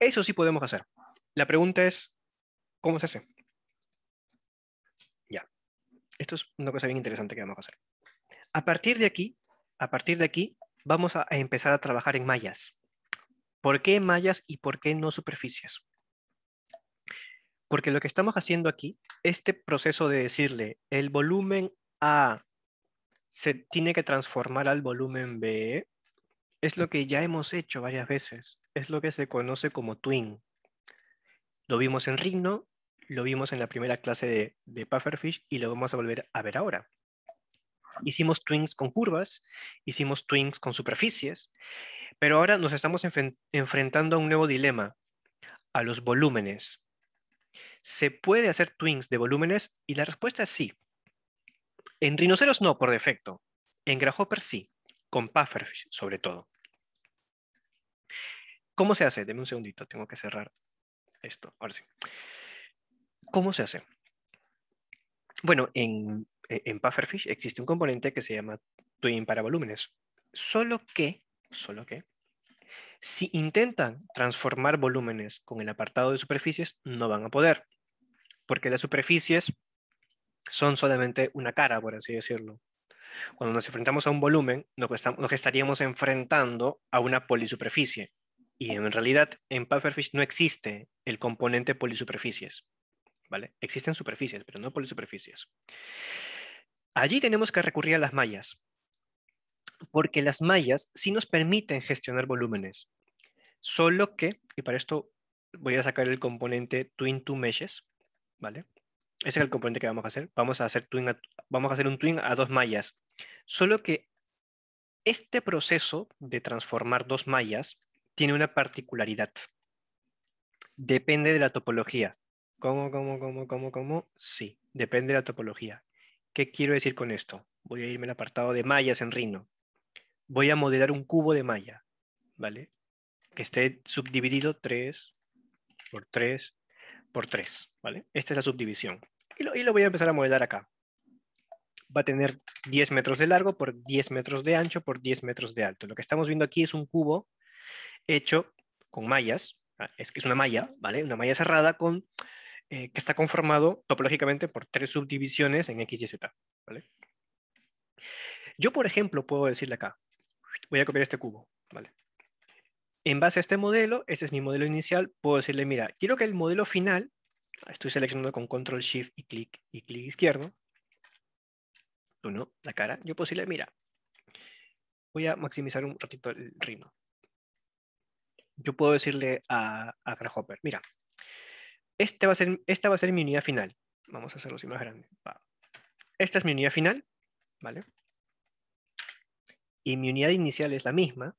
Eso sí podemos hacer. La pregunta es, ¿cómo se hace? Esto es una cosa bien interesante que vamos a hacer. A partir de aquí, a partir de aquí, vamos a empezar a trabajar en mallas. ¿Por qué mallas y por qué no superficies? Porque lo que estamos haciendo aquí, este proceso de decirle el volumen A se tiene que transformar al volumen B, es lo que ya hemos hecho varias veces. Es lo que se conoce como twin. Lo vimos en Rigno lo vimos en la primera clase de, de Pufferfish y lo vamos a volver a ver ahora. Hicimos twins con curvas, hicimos twins con superficies, pero ahora nos estamos enfrentando a un nuevo dilema, a los volúmenes. ¿Se puede hacer twins de volúmenes? Y la respuesta es sí. En rinoceros no, por defecto. En grasshopper sí, con pufferfish sobre todo. ¿Cómo se hace? Deme un segundito, tengo que cerrar esto. Ahora sí. ¿Cómo se hace? Bueno, en, e-, en Pufferfish existe un componente que se llama Twin para volúmenes. Solo que, solo que, si intentan transformar volúmenes con el apartado de superficies, no van a poder, porque las superficies son solamente una cara, por así decirlo. Cuando nos enfrentamos a un volumen, nos estaríamos enfrentando a una polisuperficie. Y en realidad, en Pufferfish no existe el componente polisuperficies. Existen superficies, pero no por superficies. Allí tenemos que recurrir a las mallas, porque las mallas sí nos permiten gestionar volúmenes, solo que, y para esto voy a sacar el componente twin to meshes, ¿vale? Ese es el componente que vamos a hacer. Vamos a hacer, twin vamos a hacer un twin a dos mallas. Solo que este proceso de transformar dos mallas tiene una particularidad. Depende de la topología. ¿Cómo, cómo, cómo, cómo, cómo? Sí, depende de la topología. ¿Qué quiero decir con esto? Voy a irme al apartado de mallas en Rhino. Voy a modelar un cubo de malla, ¿vale? Que esté subdividido 3 por 3 por 3, ¿vale? Esta es la subdivisión. Y lo, y lo voy a empezar a modelar acá. Va a tener 10 metros de largo por 10 metros de ancho por 10 metros de alto. Lo que estamos viendo aquí es un cubo hecho con mallas, ah, es que es una malla, ¿vale? Una malla cerrada con eh, que está conformado topológicamente por tres subdivisiones en X, Y, Z. Yo, por ejemplo, puedo decirle acá, voy a copiar este cubo, ¿vale? En base a este modelo, este es mi modelo inicial, puedo decirle, mira, quiero que el modelo final, estoy seleccionando con control shift y clic y clic izquierdo, uno, la cara, yo puedo decirle, mira, voy a maximizar un ratito el ritmo. Yo puedo decirle a, a Grasshopper, mira, este esta va a ser mi unidad final. Vamos a hacerlo así más grande. Esta es mi unidad final, ¿vale? Y mi unidad inicial es la misma,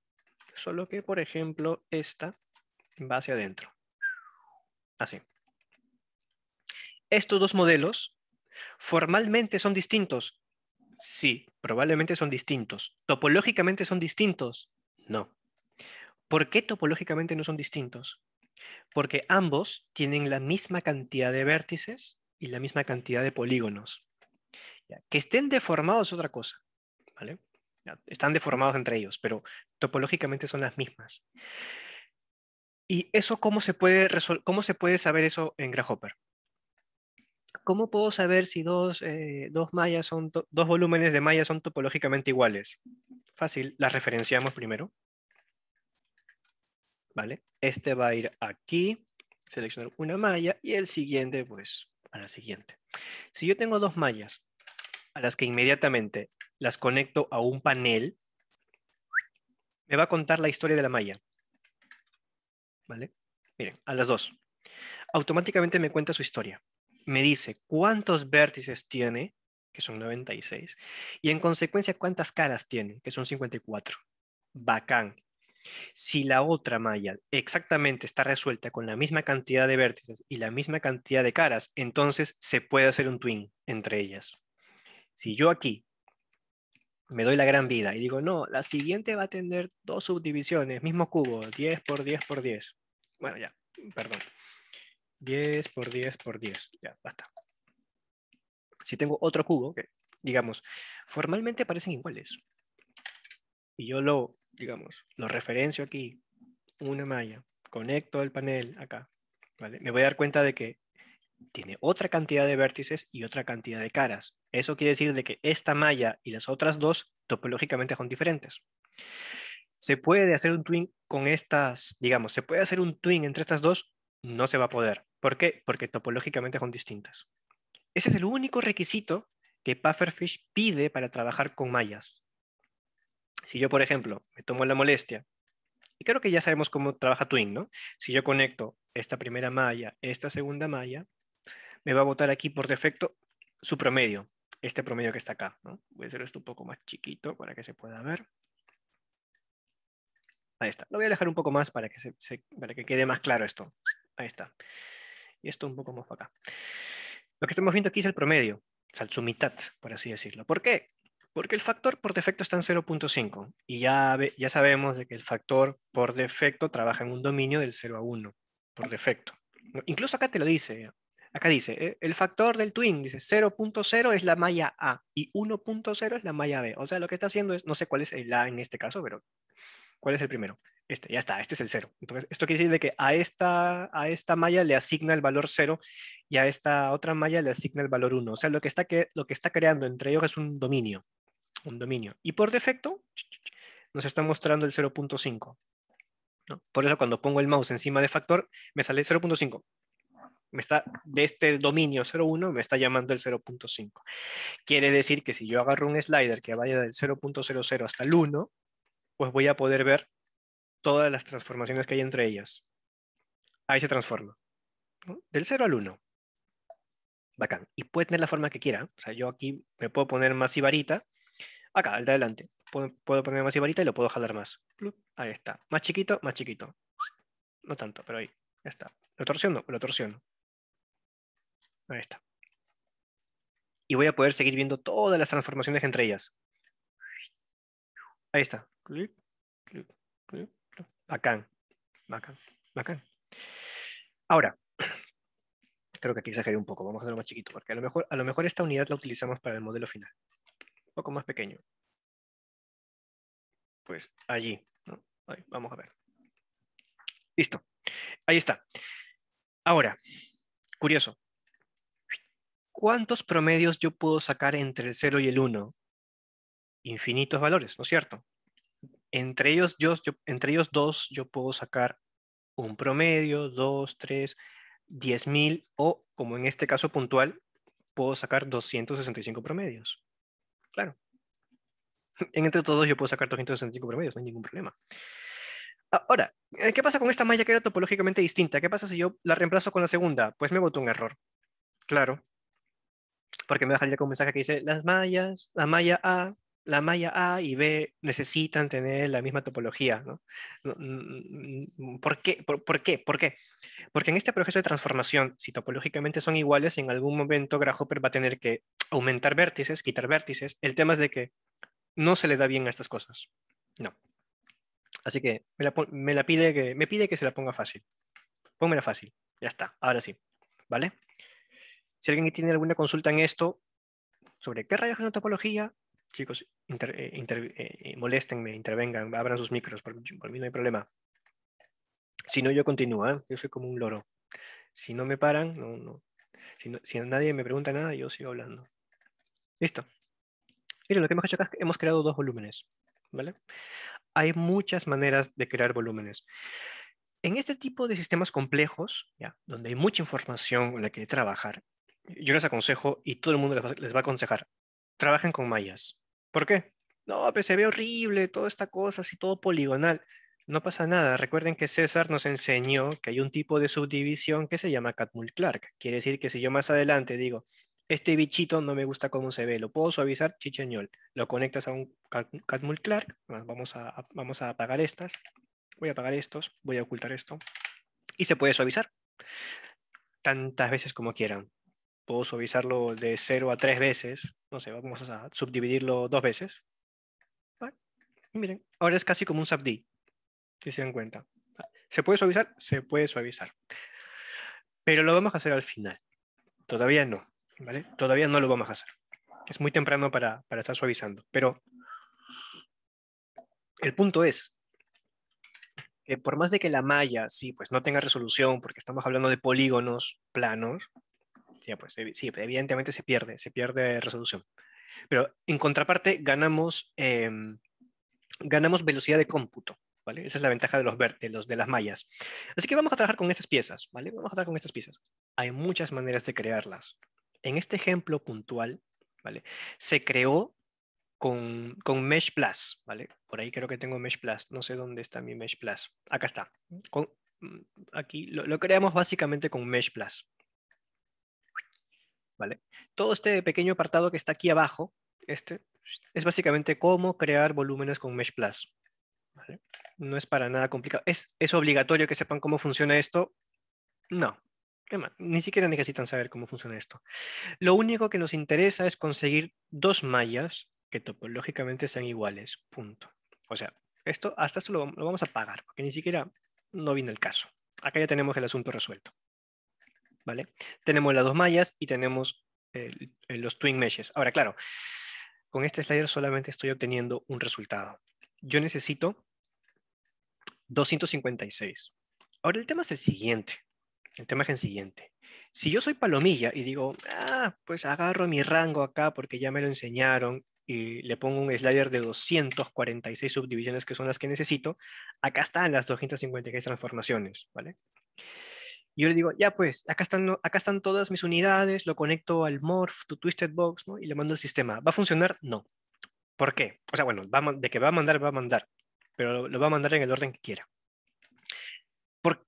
solo que, por ejemplo, esta va hacia adentro. Así. Estos dos modelos formalmente son distintos. Sí, probablemente son distintos. ¿Topológicamente son distintos? No. ¿Por qué topológicamente no son distintos? porque ambos tienen la misma cantidad de vértices y la misma cantidad de polígonos. Que estén deformados es otra cosa, ¿vale? Están deformados entre ellos, pero topológicamente son las mismas. ¿Y eso cómo se puede, cómo se puede saber eso en Grasshopper? ¿Cómo puedo saber si dos, eh, son dos volúmenes de malla son topológicamente iguales? Fácil, las referenciamos primero. ¿vale? Este va a ir aquí, seleccionar una malla y el siguiente, pues, a la siguiente. Si yo tengo dos mallas a las que inmediatamente las conecto a un panel, me va a contar la historia de la malla. ¿Vale? Miren, a las dos. Automáticamente me cuenta su historia. Me dice cuántos vértices tiene, que son 96, y en consecuencia cuántas caras tiene, que son 54. Bacán. Si la otra malla exactamente está resuelta con la misma cantidad de vértices y la misma cantidad de caras, entonces se puede hacer un twin entre ellas. Si yo aquí me doy la gran vida y digo, no, la siguiente va a tener dos subdivisiones, mismo cubo, 10 por 10 por 10. Bueno, ya, perdón. 10 por 10 por 10, ya, basta. Si tengo otro cubo, digamos, formalmente parecen iguales, y yo lo digamos, lo referencio aquí, una malla, conecto el panel acá, ¿vale? Me voy a dar cuenta de que tiene otra cantidad de vértices y otra cantidad de caras. Eso quiere decir de que esta malla y las otras dos topológicamente son diferentes. ¿Se puede hacer un twin con estas, digamos, se puede hacer un twin entre estas dos? No se va a poder. ¿Por qué? Porque topológicamente son distintas. Ese es el único requisito que Pufferfish pide para trabajar con mallas. Si yo, por ejemplo, me tomo la molestia, y creo que ya sabemos cómo trabaja Twin, ¿no? Si yo conecto esta primera malla, esta segunda malla, me va a botar aquí por defecto su promedio, este promedio que está acá, ¿no? Voy a hacer esto un poco más chiquito para que se pueda ver. Ahí está. Lo voy a dejar un poco más para que, para que quede más claro esto. Ahí está. Y esto un poco más para acá. Lo que estamos viendo aquí es el promedio, o sea, su mitad, por así decirlo. ¿Por qué? Porque el factor por defecto está en 0.5 y ya, ya sabemos de que el factor por defecto trabaja en un dominio del 0 a 1, por defecto. Incluso acá te lo dice, acá dice, el factor del twin, dice 0.0 es la malla A y 1.0 es la malla B. O sea, lo que está haciendo es, no sé cuál es el A en este caso, pero ¿cuál es el primero? Este, ya está, este es el 0. Entonces, esto quiere decir de que a esta, a esta malla le asigna el valor 0 y a esta otra malla le asigna el valor 1. O sea, lo que está, que, lo que está creando entre ellos es un dominio un dominio. Y por defecto nos está mostrando el 0.5. Por eso cuando pongo el mouse encima de factor, me sale 0.5. Me está, de este dominio 0.1 me está llamando el 0.5. Quiere decir que si yo agarro un slider que vaya del 0.00 hasta el 1, pues voy a poder ver todas las transformaciones que hay entre ellas. Ahí se transforma. Del 0 al 1. Bacán. Y puede tener la forma que quiera. O sea, yo aquí me puedo poner más y varita Acá, el de adelante. Puedo, poner más y varita y lo puedo jalar más. Ahí está. Más chiquito, más chiquito. No tanto, pero ahí. Ya está. ¿Lo torsiono? Lo torsiono. Ahí está. Y voy a poder seguir viendo todas las transformaciones entre ellas. Ahí está. Bacán. Bacán. Bacán. Ahora, creo que aquí exageré un poco. Vamos a hacerlo más chiquito, porque a mejor, a lo mejor esta unidad la utilizamos para el modelo final poco más pequeño. Pues allí. vamos a ver. Listo. Ahí está. Ahora, curioso. ¿Cuántos promedios yo puedo sacar entre el 0 y el 1? Infinitos valores, ¿no es cierto? Entre ellos, yo, entre ellos dos, yo puedo sacar un promedio, dos, tres, diez mil, o como en este caso puntual, puedo sacar 265 promedios claro. entre todos yo puedo sacar 265 promedios, no hay ningún problema. Ahora, eh, ¿qué pasa con esta malla que era topológicamente distinta? ¿Qué pasa si yo la reemplazo con la segunda? Pues me botó un error. Claro. Porque me dejaría con un mensaje que dice, las mallas, la malla A la malla A y B necesitan tener la misma topología. ¿no? ¿Por, qué? ¿Por, por qué? por qué por qué? Porque en este proceso de transformación, si topológicamente son iguales, en algún momento Grasshopper va a tener que aumentar vértices, quitar vértices. El tema es de que no se le da bien a estas cosas. No. Así que me la, pide, que, me pide que se la ponga fácil. Póngmela fácil. Ya está. Ahora sí. ¿Vale? Si alguien tiene alguna consulta en esto, sobre qué rayos es una topología, chicos, inter, eh, eh, eh, moléstenme, intervengan, abran sus micros, por, mí no hay problema. Si no, yo continúo, yo soy como un loro. Si no me paran, no, no. Si, nadie me pregunta nada, yo sigo hablando. Listo. Miren, lo que hemos hecho acá es que hemos creado dos volúmenes. ¿vale? Hay muchas maneras de crear volúmenes. En este tipo de sistemas complejos, donde hay mucha información en la que trabajar, yo les aconsejo y todo el mundo les va, les va a aconsejar, trabajen con mallas. ¿Por qué? No, pues se ve horrible, toda esta cosa, así todo poligonal. No pasa nada. Recuerden que César nos enseñó que hay un tipo de subdivisión que se llama Catmull-Clark. Quiere decir que si yo más adelante digo, este bichito no me gusta cómo se ve, lo puedo suavizar, chicheñol. Lo conectas a un Catmull-Clark. Ah, vamos a, vamos a apagar estas. Voy a apagar estos, voy a ocultar esto. Y se puede suavizar tantas veces como quieran puedo suavizarlo de 0 a 3 veces, no sé, vamos a subdividirlo dos veces. Ah, miren, ahora es casi como un subd, si se dan cuenta. ¿Se puede suavizar? Se puede suavizar. Pero lo vamos a hacer al final. Todavía no, ¿vale? Todavía no lo vamos a hacer. Es muy temprano para, para estar suavizando, pero el punto es que por más de que la malla, sí, pues no tenga resolución, porque estamos hablando de polígonos planos, pues, sí, evidentemente se pierde, se pierde resolución. Pero en contraparte ganamos, em, ganamos velocidad de cómputo. ¿Vale? Esa es la ventaja de los, de de las mallas. Así que vamos a trabajar con estas piezas, ¿vale? Vamos a trabajar con estas piezas. Hay muchas maneras de crearlas. En este ejemplo puntual, ¿vale? Se creó con, con, Mesh Plus, ¿vale? Por ahí creo que tengo Mesh Plus, no sé dónde está mi Mesh Plus. Acá está. Mm, aquí lo, lo, creamos básicamente con Mesh Plus, todo este pequeño apartado que está aquí abajo, este, es básicamente cómo crear volúmenes con Mesh Plus. No es para nada complicado. ¿Es, ¿Es obligatorio que sepan cómo funciona esto? No, ni siquiera necesitan saber cómo funciona esto. Lo único que nos interesa es conseguir dos mallas que topológicamente sean iguales, punto. O sea, esto, hasta esto lo, lo vamos a pagar, porque ni siquiera no viene el caso. Acá ya tenemos el asunto resuelto. ¿vale? Tenemos las dos mallas y tenemos los twin meshes. Ahora, claro, con este slider solamente estoy obteniendo un resultado. Yo necesito 256. Ahora el tema es el siguiente. El tema es el siguiente. Si yo soy palomilla y digo, ah, pues agarro mi rango acá porque ya me lo enseñaron y le pongo un slider de 246 subdivisiones que son las que necesito, acá están las 256 transformaciones, ¿vale? Y yo le digo, ya pues, acá están, acá están todas mis unidades, lo conecto al Morph, tu Twisted Box, Y le mando el sistema. ¿Va a funcionar? No. ¿Por qué? O sea, bueno, de que va a mandar, va a mandar, pero lo va a mandar en el orden que quiera. ¿Por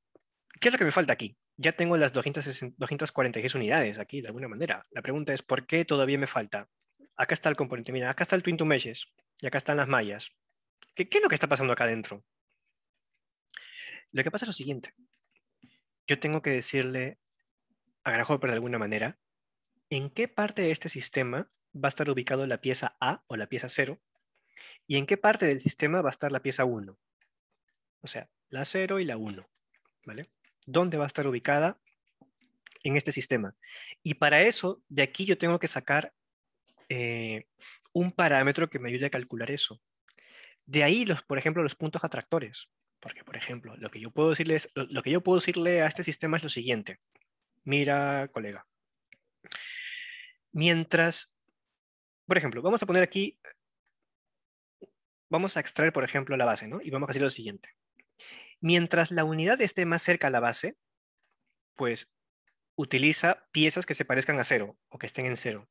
¿Qué es lo que me falta aquí? Ya tengo las 246 unidades aquí, de alguna manera. La pregunta es, ¿por qué todavía me falta? Acá está el componente, mira, acá está el Twin to Meshes y acá están las mallas. ¿Qué, ¿Qué es lo que está pasando acá adentro? Lo que pasa es lo siguiente yo tengo que decirle a Grasshopper de alguna manera en qué parte de este sistema va a estar ubicado la pieza A o la pieza 0 y en qué parte del sistema va a estar la pieza 1. O sea, la 0 y la 1. ¿Vale? ¿Dónde va a estar ubicada en este sistema? Y para eso, de aquí yo tengo que sacar eh, un parámetro que me ayude a calcular eso. De ahí, los, por ejemplo, los puntos atractores. Porque, por ejemplo, lo que yo puedo decirles, lo, que yo puedo decirle a este sistema es lo siguiente. Mira, colega. Mientras, por ejemplo, vamos a poner aquí, vamos a extraer, por ejemplo, la base, ¿no? Y vamos a decir lo siguiente. Mientras la unidad esté más cerca a la base, pues utiliza piezas que se parezcan a cero o que estén en cero.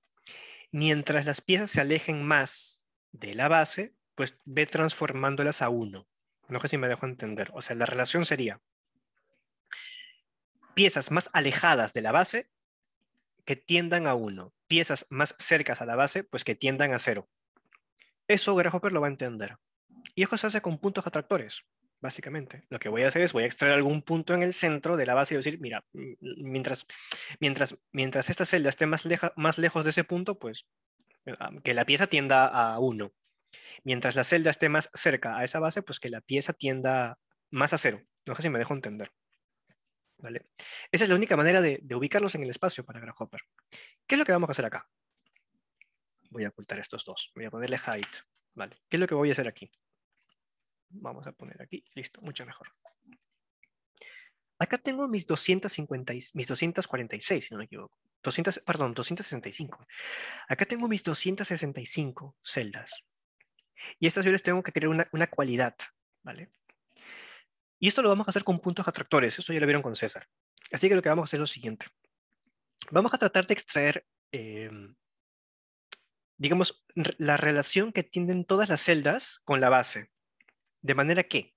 Mientras las piezas se alejen más de la base, pues ve transformándolas a uno. No sé si me dejo entender. O sea, la relación sería piezas más alejadas de la base que tiendan a uno, piezas más cercas a la base, pues que tiendan a cero. Eso Grasshopper lo va a entender. Y eso se hace con puntos atractores, básicamente. Lo que voy a hacer es voy a extraer algún punto en el centro de la base y decir, mira, mientras, mientras, mientras esta celda esté más, más lejos de ese punto, pues eh, que la pieza tienda a 1. Mientras la celda esté más cerca a esa base, pues que la pieza tienda más a cero. No sé si me dejo entender. Esa es la única manera de, ubicarlos en el espacio para Grasshopper. ¿Qué es lo que vamos a hacer acá? Voy a ocultar estos dos. Voy a ponerle height. ¿Vale? ¿Qué es lo que voy a hacer aquí? Vamos a poner aquí. Listo, mucho mejor. Acá tengo mis 250, mis 246, si no me equivoco. perdón, 265. Acá tengo mis 265 celdas. Y estas les tengo que crear una, cualidad, ¿vale? Y esto lo vamos a hacer con puntos atractores, eso ya lo vieron con César. Así que lo que vamos a hacer es lo siguiente. Vamos a tratar de extraer, eh, digamos, la relación que tienen todas las celdas con la base. De manera que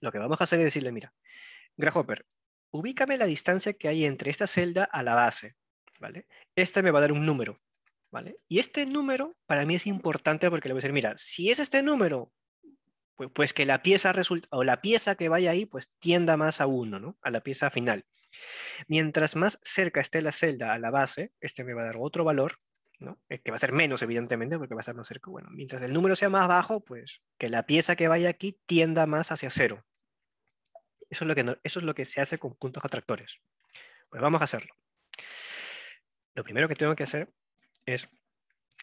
lo que vamos a hacer es decirle, mira, Grahopper, ubícame la distancia que hay entre esta celda a la base. ¿vale? Esta me va a dar un número. Y este número para mí es importante porque le voy a decir, mira, si es este número, pues, pues que la pieza resulta, o la pieza que vaya ahí, pues tienda más a uno, ¿no? A la pieza final. Mientras más cerca esté la celda a la base, este me va a dar otro valor, ¿no? Eh, que va a ser menos, evidentemente, porque va a estar más cerca. Bueno, mientras el número sea más bajo, pues que la pieza que vaya aquí tienda más hacia cero. Eso es lo que, eso es lo que se hace con puntos atractores. Pues vamos a hacerlo. Lo primero que tengo que hacer es,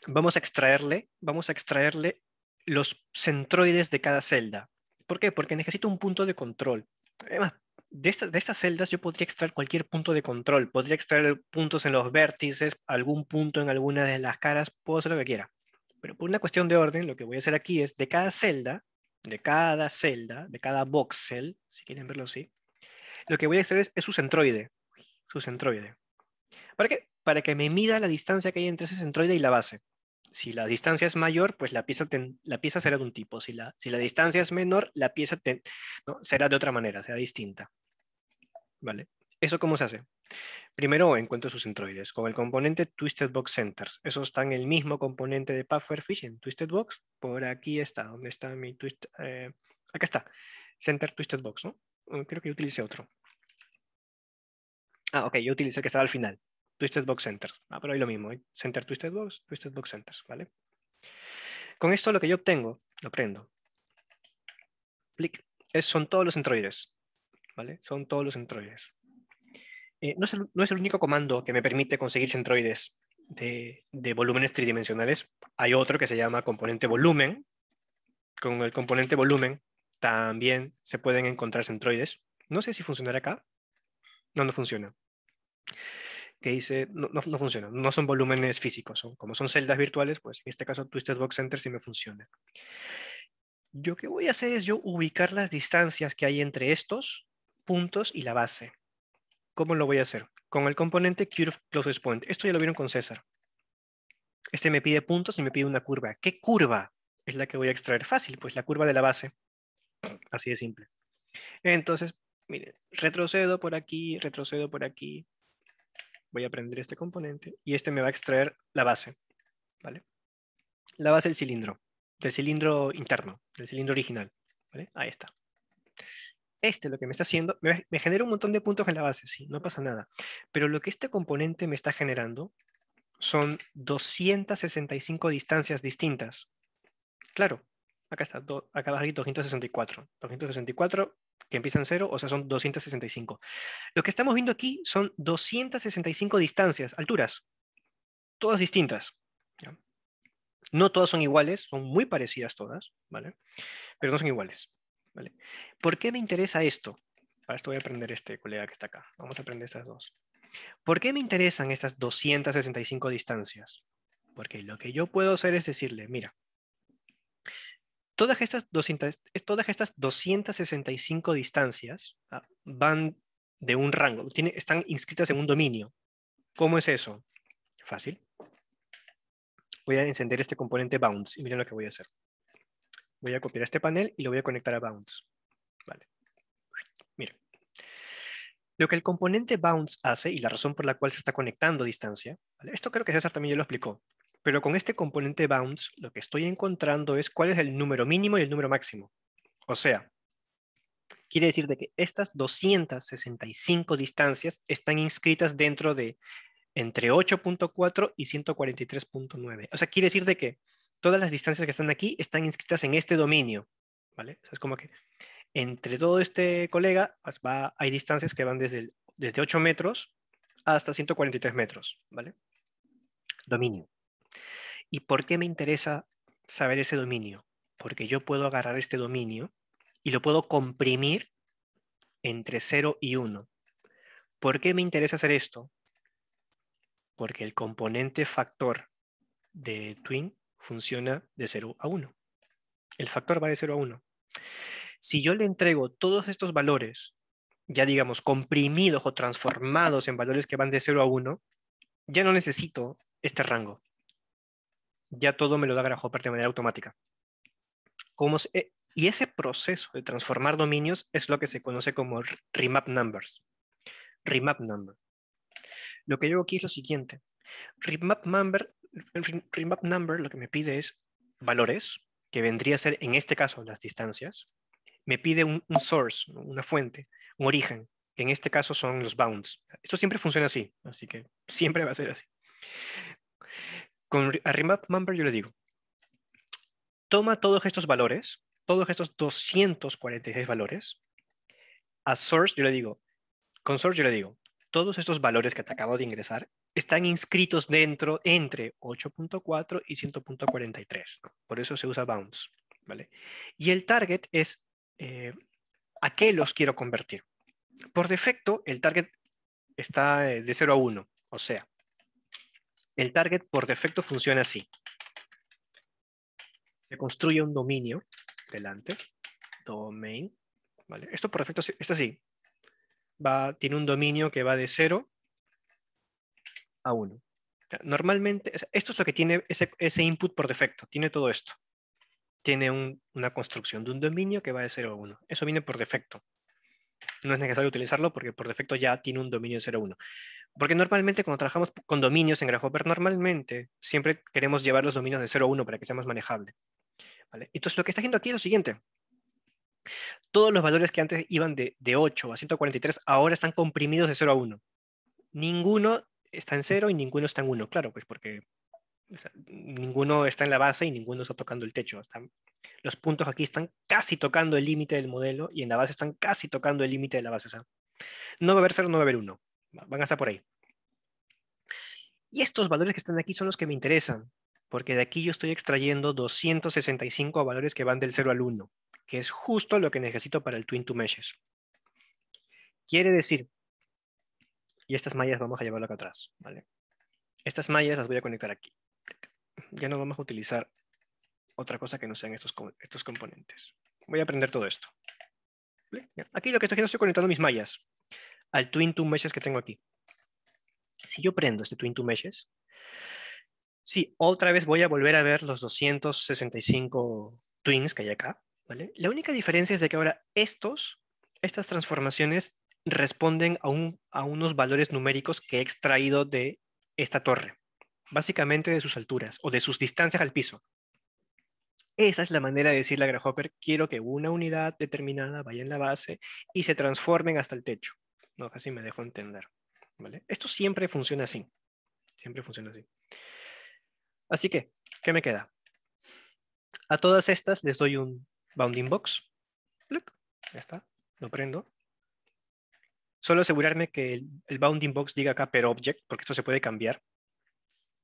vamos a extraerle, vamos a extraerle los centroides de cada celda. ¿Por qué? Porque necesito un punto de control. Además, de, de estas celdas yo podría extraer cualquier punto de control. Podría extraer puntos en los vértices, algún punto en alguna de las caras, puedo hacer lo que quiera. Pero por una cuestión de orden, lo que voy a hacer aquí es de cada celda, de cada celda, de cada voxel, si quieren verlo así, lo que voy a extraer es, es su centroide. Su centroide. ¿Para qué? para que me mida la distancia que hay entre ese centroide y la base. Si la distancia es mayor, pues la pieza, la pieza será de un tipo. Si la, si la distancia es menor, la pieza será de otra manera, será distinta. ¿Vale? ¿Eso cómo se hace? Primero encuentro sus centroides con el componente Twisted Box Centers. Eso está en el mismo componente de Pathfinder en Twisted Box. Por aquí está, donde está mi twist. Eh, acá está, Center Twisted Box, ¿no? Eh, creo que yo utilicé otro. Ah, ok, yo utilicé que estaba al final. Twisted Box Centers. Ah, pero hay lo mismo, ¿eh? Center Twisted Box, Twisted Box Centers, ¿vale? Con esto lo que yo obtengo, lo prendo. Clic. Es, son todos los centroides ¿vale? Son todos los centroides eh, no, es el, único comando que me permite conseguir centroides de, de volúmenes tridimensionales. Hay otro que se llama componente volumen. Con el componente volumen también se pueden encontrar centroides. No sé si funcionará acá. No, no funciona que dice, no, no, no, funciona, no son volúmenes físicos, son, como son celdas virtuales, pues en este caso Twisted Box Center sí me funciona. Yo que voy a hacer es yo ubicar las distancias que hay entre estos puntos y la base. ¿Cómo lo voy a hacer? Con el componente Curve Closest Point. Esto ya lo vieron con César. Este me pide puntos y me pide una curva. ¿Qué curva es la que voy a extraer? Fácil, pues la curva de la base. Así de simple. Entonces, miren, retrocedo por aquí, retrocedo por aquí, voy a prender este componente y este me va a extraer la base, ¿vale? La base del cilindro, del cilindro interno, del cilindro original, Ahí está. Este lo que me está haciendo, me, genera un montón de puntos en la base, sí, no pasa nada. Pero lo que este componente me está generando son 265 distancias distintas. Claro, acá está, acá va 264. 264 que empiezan en o sea, son 265. Lo que estamos viendo aquí son 265 distancias, alturas, todas distintas. No todas son iguales, son muy parecidas todas, ¿vale? Pero no son iguales, ¿vale? ¿Por qué me interesa esto? Para esto voy a aprender este colega que está acá. Vamos a aprender estas dos. ¿Por qué me interesan estas 265 distancias? Porque lo que yo puedo hacer es decirle, mira, Todas estas, 200, todas estas 265 distancias ah, van de un rango, están inscritas en un dominio. ¿Cómo es eso? Fácil. Voy a encender este componente bounds y miren lo que voy a hacer. Voy a copiar este panel y lo voy a conectar a bounds. Vale. Miren. Lo que el componente bounds hace y la razón por la cual se está conectando distancia, esto creo que César también ya lo explicó, pero con este componente bounds, lo que estoy encontrando es cuál es el número mínimo y el número máximo. O sea, quiere decir de que estas 265 distancias están inscritas dentro de entre 8.4 y 143.9. O sea, quiere decir de que todas las distancias que están aquí están inscritas en este dominio, ¿vale? es como que entre todo este colega pues, va, hay distancias que van desde, desde 8 metros hasta 143 metros, ¿vale? Dominio. ¿Y por qué me interesa saber ese dominio? Porque yo puedo agarrar este dominio y lo puedo comprimir entre 0 y 1. ¿Por qué me interesa hacer esto? Porque el componente factor de twin funciona de 0 a 1. El factor va de 0 a 1. Si yo le entrego todos estos valores, ya digamos comprimidos o transformados en valores que van de 0 a 1, ya no necesito este rango ya todo me lo da Grasshopper de manera automática. Eh, y ese proceso de transformar dominios es lo que se conoce como remap numbers. Remap number. Lo que yo hago aquí es lo siguiente. Remap number, remap number lo que me pide es valores, que vendría a ser en este caso las distancias. Me pide un, un source, una fuente, un origen, que en este caso son los bounds. Esto siempre funciona así, así que siempre va a ser así. Con a Member yo le digo, toma todos estos valores, todos estos 246 valores, a Source yo le digo, con Source yo le digo, todos estos valores que te acabo de ingresar están inscritos dentro entre 8.4 y 100.43. Por eso se usa bounds. ¿vale? Y el target es eh, a qué los quiero convertir. Por defecto, el target está eh, de 0 a 1. O sea, el target por defecto funciona así. Se construye un dominio delante, domain. ¿vale? Esto por defecto es así. Este tiene un dominio que va de 0 a 1. Normalmente, esto es lo que tiene ese, input por defecto. Tiene todo esto. Tiene una construcción de un dominio que va de 0 a 1. Eso viene por defecto no es necesario utilizarlo porque por defecto ya tiene un dominio 1. Porque normalmente cuando trabajamos con dominios en Grasshopper, normalmente siempre queremos llevar los dominios de 0 1 para que sea más manejable. ¿Vale? Entonces lo que está haciendo aquí es lo siguiente. Todos los valores que antes iban de, de 8 a 143 ahora están comprimidos de 0 a 1. Ninguno está en 0 y ninguno está en 1, claro, pues porque ninguno está en la base y ninguno está tocando el techo. Están, los puntos aquí están casi tocando el límite del modelo y en la base están casi tocando el límite de la base. no va a haber 0, no va a haber uno Van a estar por ahí. Y estos valores que están aquí son los que me interesan, porque de aquí yo estoy extrayendo 265 valores que van del 0 al 1, que es justo lo que necesito para el twin to meshes. Quiere decir, y estas mallas vamos a llevarlo acá atrás, ¿vale? Estas mallas las voy a conectar aquí ya no vamos a utilizar otra cosa que no sean estos, estos componentes. Voy a aprender todo esto. Aquí lo que estoy haciendo estoy conectando mis mallas al twin to meshes que tengo aquí. Si yo prendo este twin to meshes, sí, otra vez voy a volver a ver los 265 twins que hay acá. La única diferencia es de que ahora estos, estas transformaciones responden a unos valores numéricos que he extraído de esta torre básicamente de sus alturas o de sus distancias al piso. Esa es la manera de decirle a Grasshopper, quiero que una unidad determinada vaya en la base y se transformen hasta el techo. No, así me dejo entender. ¿Vale? Esto siempre funciona así. Siempre funciona así. Así que, ¿qué me queda? A todas estas les doy un bounding box. Ya está, lo prendo. Solo asegurarme que el, bounding box diga acá per object, porque esto se puede cambiar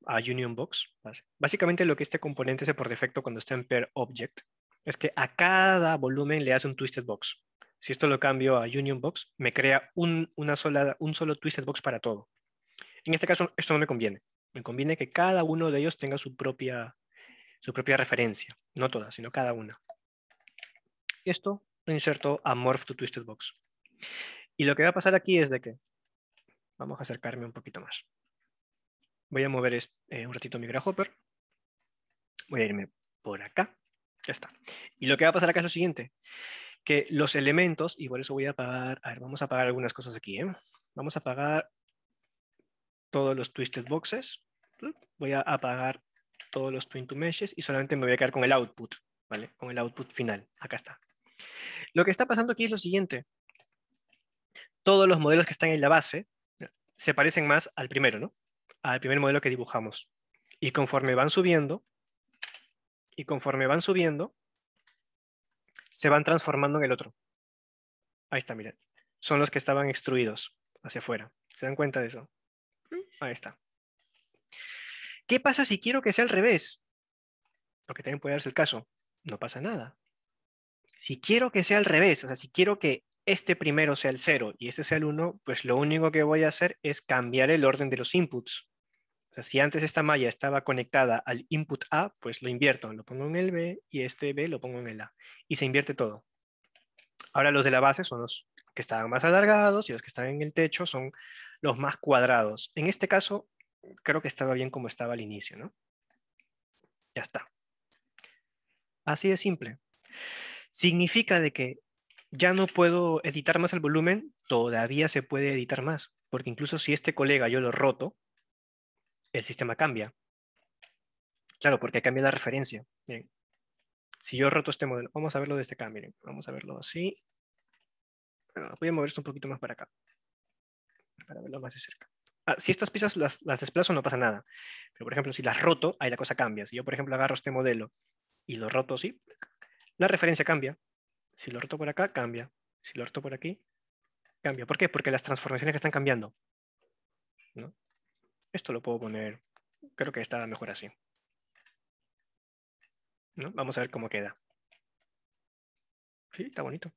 a Union Box. Básicamente lo que este componente hace por defecto cuando está en per object es que a cada volumen le hace un twisted box. Si esto lo cambio a Union Box, me crea un, una sola, un solo twisted box para todo. En este caso, esto no me conviene. Me conviene que cada uno de ellos tenga su propia, su propia referencia. No todas, sino cada una. Esto lo inserto a morph to twisted box. Y lo que va a pasar aquí es de que, vamos a acercarme un poquito más. Voy a mover eh, un ratito mi Grahopper. Voy a irme por acá. Ya está. Y lo que va a pasar acá es lo siguiente, que los elementos, y por eso voy a apagar, a ver, vamos a apagar algunas cosas aquí. ¿eh? Vamos a apagar todos los twisted boxes. Voy a apagar todos los twin to meshes y solamente me voy a quedar con el output, ¿vale? Con el output final. Acá está. Lo que está pasando aquí es lo siguiente. Todos los modelos que están en la base se parecen más al primero, ¿no? al primer modelo que dibujamos. Y conforme van subiendo, y conforme van subiendo, se van transformando en el otro. Ahí está, miren. Son los que estaban extruidos hacia afuera. ¿Se dan cuenta de eso? Mm. Ahí está. ¿Qué pasa si quiero que sea al revés? Porque también puede darse el caso. No pasa nada. Si quiero que sea al revés, o sea, si quiero que este primero sea el 0 y este sea el 1, pues lo único que voy a hacer es cambiar el orden de los inputs. O sea, si antes esta malla estaba conectada al input A, pues lo invierto, lo pongo en el B y este B lo pongo en el A. Y se invierte todo. Ahora los de la base son los que estaban más alargados y los que están en el techo son los más cuadrados. En este caso, creo que estaba bien como estaba al inicio, ¿no? Ya está. Así de simple. Significa de que ya no puedo editar más el volumen, todavía se puede editar más, porque incluso si este colega yo lo roto, el sistema cambia. Claro, porque cambia la referencia. si yo roto este modelo, vamos a verlo desde acá, miren, vamos a verlo así. Ah, voy a mover esto un poquito más para acá, para verlo más de cerca. Ah, si estas piezas las, las, desplazo no pasa nada, pero por ejemplo si las roto, ahí la cosa cambia. Si yo por ejemplo agarro este modelo y lo roto así, la referencia cambia, si lo roto por acá, cambia. Si lo roto por aquí, cambia. ¿Por qué? Porque las transformaciones que están cambiando. Esto lo puedo poner, creo que está mejor así. Vamos a ver cómo queda. Sí, está bonito.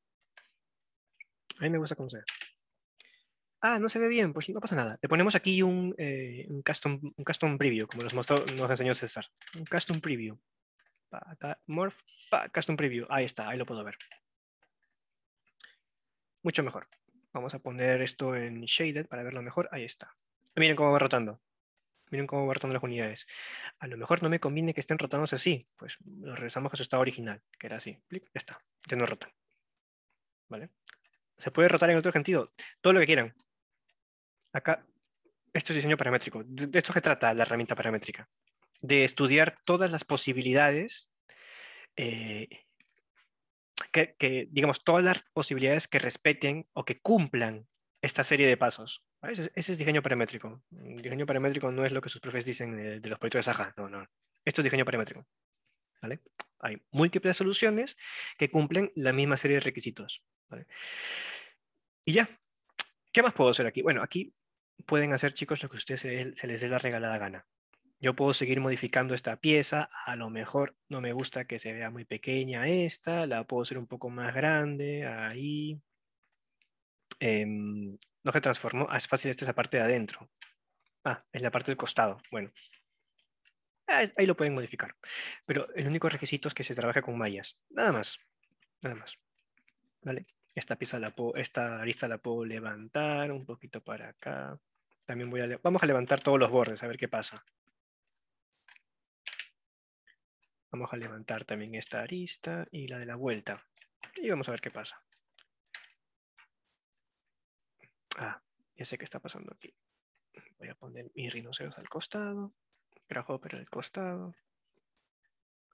A mí me gusta cómo se ve. Ah, no se ve bien, pues no pasa nada. Le ponemos aquí un, eh, custom, un preview, como nos, mostró, nos enseñó César. Un custom preview. acá, morph, custom preview. Ahí está, ahí lo puedo ver mucho mejor. Vamos a poner esto en shaded para verlo mejor. Ahí está. Miren cómo va rotando. Miren cómo va rotando las unidades. A lo mejor no me conviene que estén rotando así. Pues lo regresamos a su estado original, que era así. Ya está. Ya no rota. ¿Vale? Se puede rotar en otro sentido. Todo lo que quieran. Acá, esto es diseño paramétrico. De esto se trata la herramienta paramétrica. De estudiar todas las posibilidades eh, que, digamos, todas las posibilidades que respeten o que cumplan esta serie de pasos. Ese, es diseño paramétrico. diseño paramétrico no es lo que sus profes dicen eh, de, los proyectos de Saja. No, no. Esto es diseño paramétrico. Hay múltiples soluciones que cumplen la misma serie de requisitos. Y ya. ¿Qué más puedo hacer aquí? Bueno, aquí pueden hacer, chicos, lo que a ustedes se les dé la regalada gana yo puedo seguir modificando esta pieza, a lo mejor no me gusta que se vea muy pequeña esta, la puedo hacer un poco más grande, ahí. Em, no se transformó, ah, es fácil, esta es la parte de adentro. Ah, es la parte del costado, bueno. Ah, ahí lo pueden modificar. Pero el único requisito es que se trabaje con mallas. Nada más. Nada más. ¿Vale? Esta pieza la puedo, esta arista la puedo levantar un poquito para acá. También voy a, vamos a levantar todos los bordes a ver qué pasa. Vamos a levantar también esta arista y la de la vuelta. Y vamos a ver qué pasa. Ah, ya sé qué está pasando aquí. Voy a poner mi rinoceros al costado, grasshopper al costado.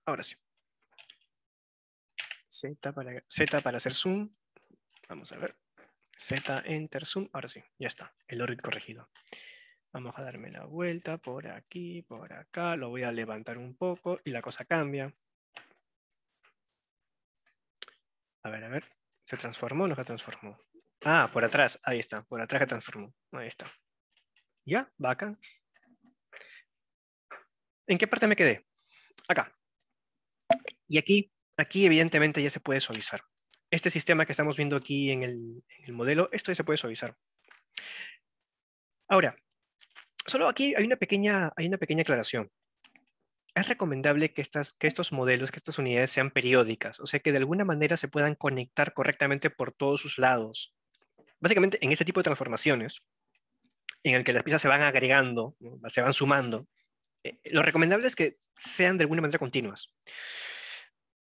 Ahora sí. Z para, Z para hacer zoom. Vamos a ver. Z, enter, zoom. Ahora sí, ya está. El orbit corregido. Vamos a darme la vuelta por aquí, por acá, lo voy a levantar un poco y la cosa cambia. A ver, a ver, ¿se transformó o no se transformó? Ah, por atrás, ahí está, por atrás se transformó, ahí está. Ya, acá. ¿En qué parte me quedé? Acá. Y aquí, aquí evidentemente ya se puede suavizar. Este sistema que estamos viendo aquí en el, en el modelo, esto ya se puede suavizar. Ahora, solo aquí hay una pequeña, hay una pequeña aclaración. Es recomendable que, estas, que estos modelos, que estas unidades sean periódicas, o sea que de alguna manera se puedan conectar correctamente por todos sus lados. Básicamente, en este tipo de transformaciones, en el que las piezas se van agregando, se van sumando, eh, lo recomendable es que sean de alguna manera continuas.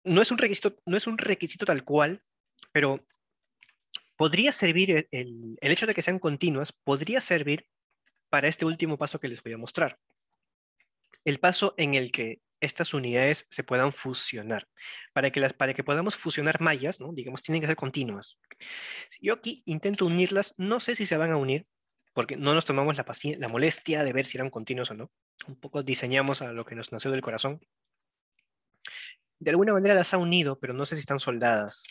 No es un requisito, no es un requisito tal cual, pero podría servir el, el hecho de que sean continuas, podría servir para este último paso que les voy a mostrar. El paso en el que estas unidades se puedan fusionar. Para que, las, para que podamos fusionar mallas, ¿no? digamos, tienen que ser continuas. yo aquí intento unirlas, no sé si se van a unir, porque no nos tomamos la, la molestia de ver si eran continuos o no. Un poco diseñamos a lo que nos nació del corazón. De alguna manera las ha unido, pero no sé si están soldadas.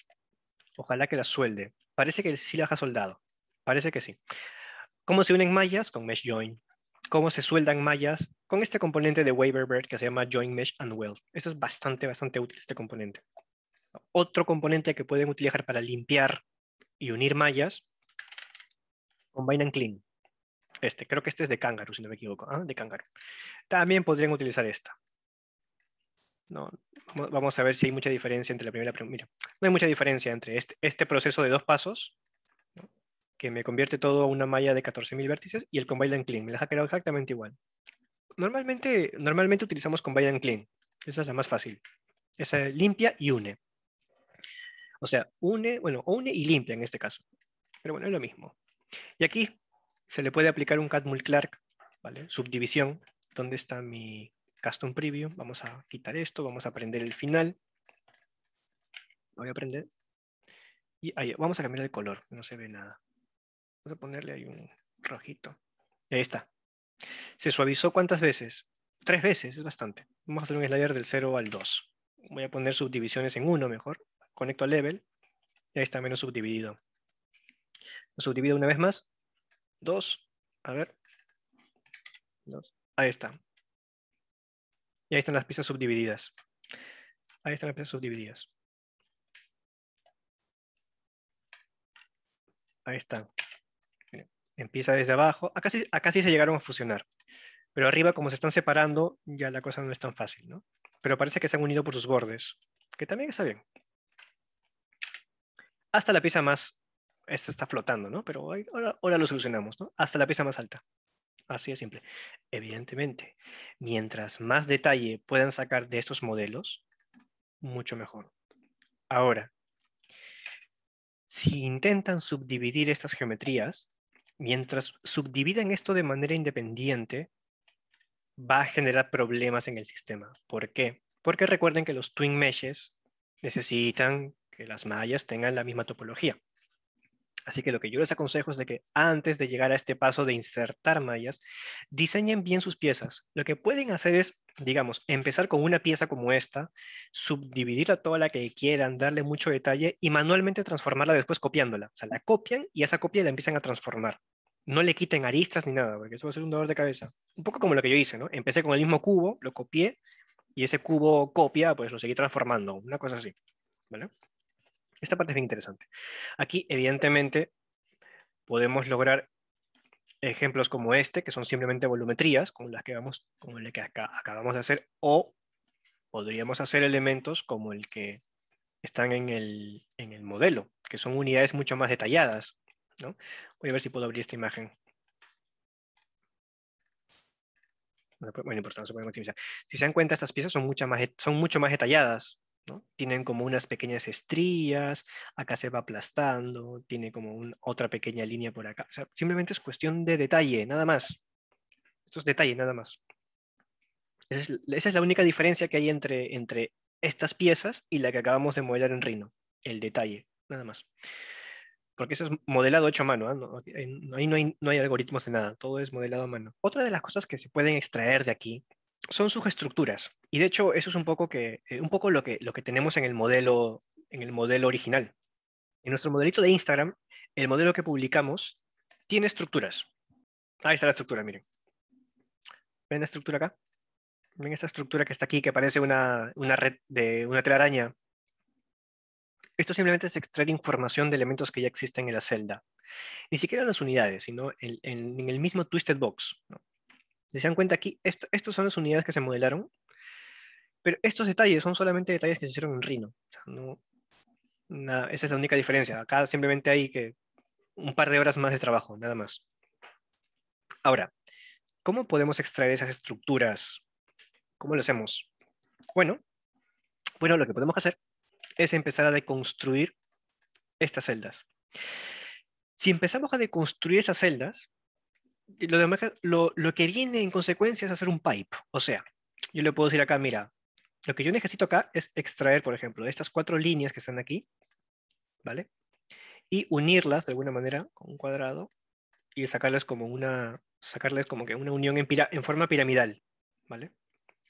Ojalá que las suelde. Parece que sí las ha soldado. Parece que sí cómo se unen mallas con mesh join, cómo se sueldan mallas con este componente de Waverbird que se llama join mesh and weld. Esto es bastante, bastante útil este componente. Otro componente que pueden utilizar para limpiar y unir mallas, combine and clean. Este, creo que este es de Kangaroo, si no me equivoco, ¿Ah? de Kangaroo. También podrían utilizar esta. vamos a ver si hay mucha diferencia entre la primera. Mira, no hay mucha diferencia entre este, este proceso de dos pasos que me convierte todo a una malla de 14.000 vértices y el combine and clean. Me la ha creado exactamente igual. Normalmente, normalmente utilizamos combine and clean. Esa es la más fácil. Esa es limpia y une. O sea, une, bueno, une y limpia en este caso. Pero bueno, es lo mismo. Y aquí se le puede aplicar un catmull clark, ¿vale? Subdivisión. ¿Dónde está mi custom preview? Vamos a quitar esto, vamos a aprender el final. voy a aprender Y ahí, vamos a cambiar el color, no se ve nada. Vamos a ponerle ahí un rojito. Ahí está. ¿Se suavizó cuántas veces? Tres veces, es bastante. Vamos a hacer un slider del 0 al 2. Voy a poner subdivisiones en 1 mejor. Conecto al level. Y ahí está menos subdividido. Lo subdivido una vez más. Dos, A ver. 2. Ahí está. Y ahí están las piezas subdivididas. Ahí están las piezas subdivididas. Ahí está empieza desde abajo. Acá sí, se llegaron a fusionar, pero arriba como se están separando, ya la cosa no es tan fácil, ¿no? Pero parece que se han unido por sus bordes, que también está bien. Hasta la pieza más, esta está flotando, ¿no? Pero ahora, ahora lo solucionamos, ¿no? Hasta la pieza más alta. Así de simple. Evidentemente, mientras más detalle puedan sacar de estos modelos, mucho mejor. Ahora, si intentan subdividir estas geometrías, mientras subdividan esto de manera independiente, va a generar problemas en el sistema. ¿Por qué? Porque recuerden que los twin meshes necesitan que las mallas tengan la misma topología. Así que lo que yo les aconsejo es de que antes de llegar a este paso de insertar mallas, diseñen bien sus piezas. Lo que pueden hacer es, digamos, empezar con una pieza como esta, subdividirla toda la que quieran, darle mucho detalle y manualmente transformarla después copiándola. O sea, la copian y esa copia la empiezan a transformar no le quiten aristas ni nada, porque eso va a ser un dolor de cabeza. Un poco como lo que yo hice, ¿no? Empecé con el mismo cubo, lo copié y ese cubo copia, pues lo seguí transformando, una cosa así, ¿vale? Esta parte es bien interesante. Aquí, evidentemente, podemos lograr ejemplos como este, que son simplemente volumetrías, como las que, vamos, como el que acabamos de hacer, o podríamos hacer elementos como el que están en el, en el modelo, que son unidades mucho más detalladas, Voy a ver si puedo abrir esta imagen. Bueno, pues, importante, maximizar. Si se dan cuenta, estas piezas son, más, son mucho más detalladas, Tienen como unas pequeñas estrías, acá se va aplastando, tiene como otra pequeña línea por acá. simplemente es cuestión de detalle, nada más. Esto es detalle, nada más. Esa es, la única diferencia que hay entre, entre estas piezas y la que acabamos de modelar en Rhino, el detalle, nada más porque eso es modelado hecho a mano, ¿ah? eh, no, ahí no hay, algoritmos de nada, todo es modelado a mano. Otra de las cosas que se pueden extraer de aquí son sus estructuras, y de hecho eso es un poco, que, eh, un poco lo, que, tenemos en el, modelo, en el modelo original. En nuestro modelito de Instagram, el modelo que publicamos tiene estructuras. Ahí está la estructura, miren. ¿Ven la estructura acá? ¿Ven esta estructura que está aquí, que parece una, una red de una telaraña esto simplemente es extraer información de elementos que ya existen en la celda. Ni siquiera en las unidades, sino en, el mismo Twisted Box. Si se dan cuenta aquí, estas son las unidades que se modelaron, pero estos detalles son solamente detalles que se hicieron en Rhino. esa es la única diferencia. Acá simplemente hay que un par de horas más de trabajo, nada más. Ahora, ¿cómo podemos extraer esas estructuras? ¿Cómo lo hacemos? Bueno, bueno, lo que podemos hacer es empezar a deconstruir estas celdas. Si empezamos a deconstruir estas celdas, lo, que viene en consecuencia es hacer un pipe. O sea, yo le puedo decir acá, mira, lo que yo necesito acá es extraer, por ejemplo, estas cuatro líneas que están aquí, ¿vale? Y unirlas de alguna manera con un cuadrado y sacarlas como una, sacarles como que una unión en, en forma piramidal, ¿vale?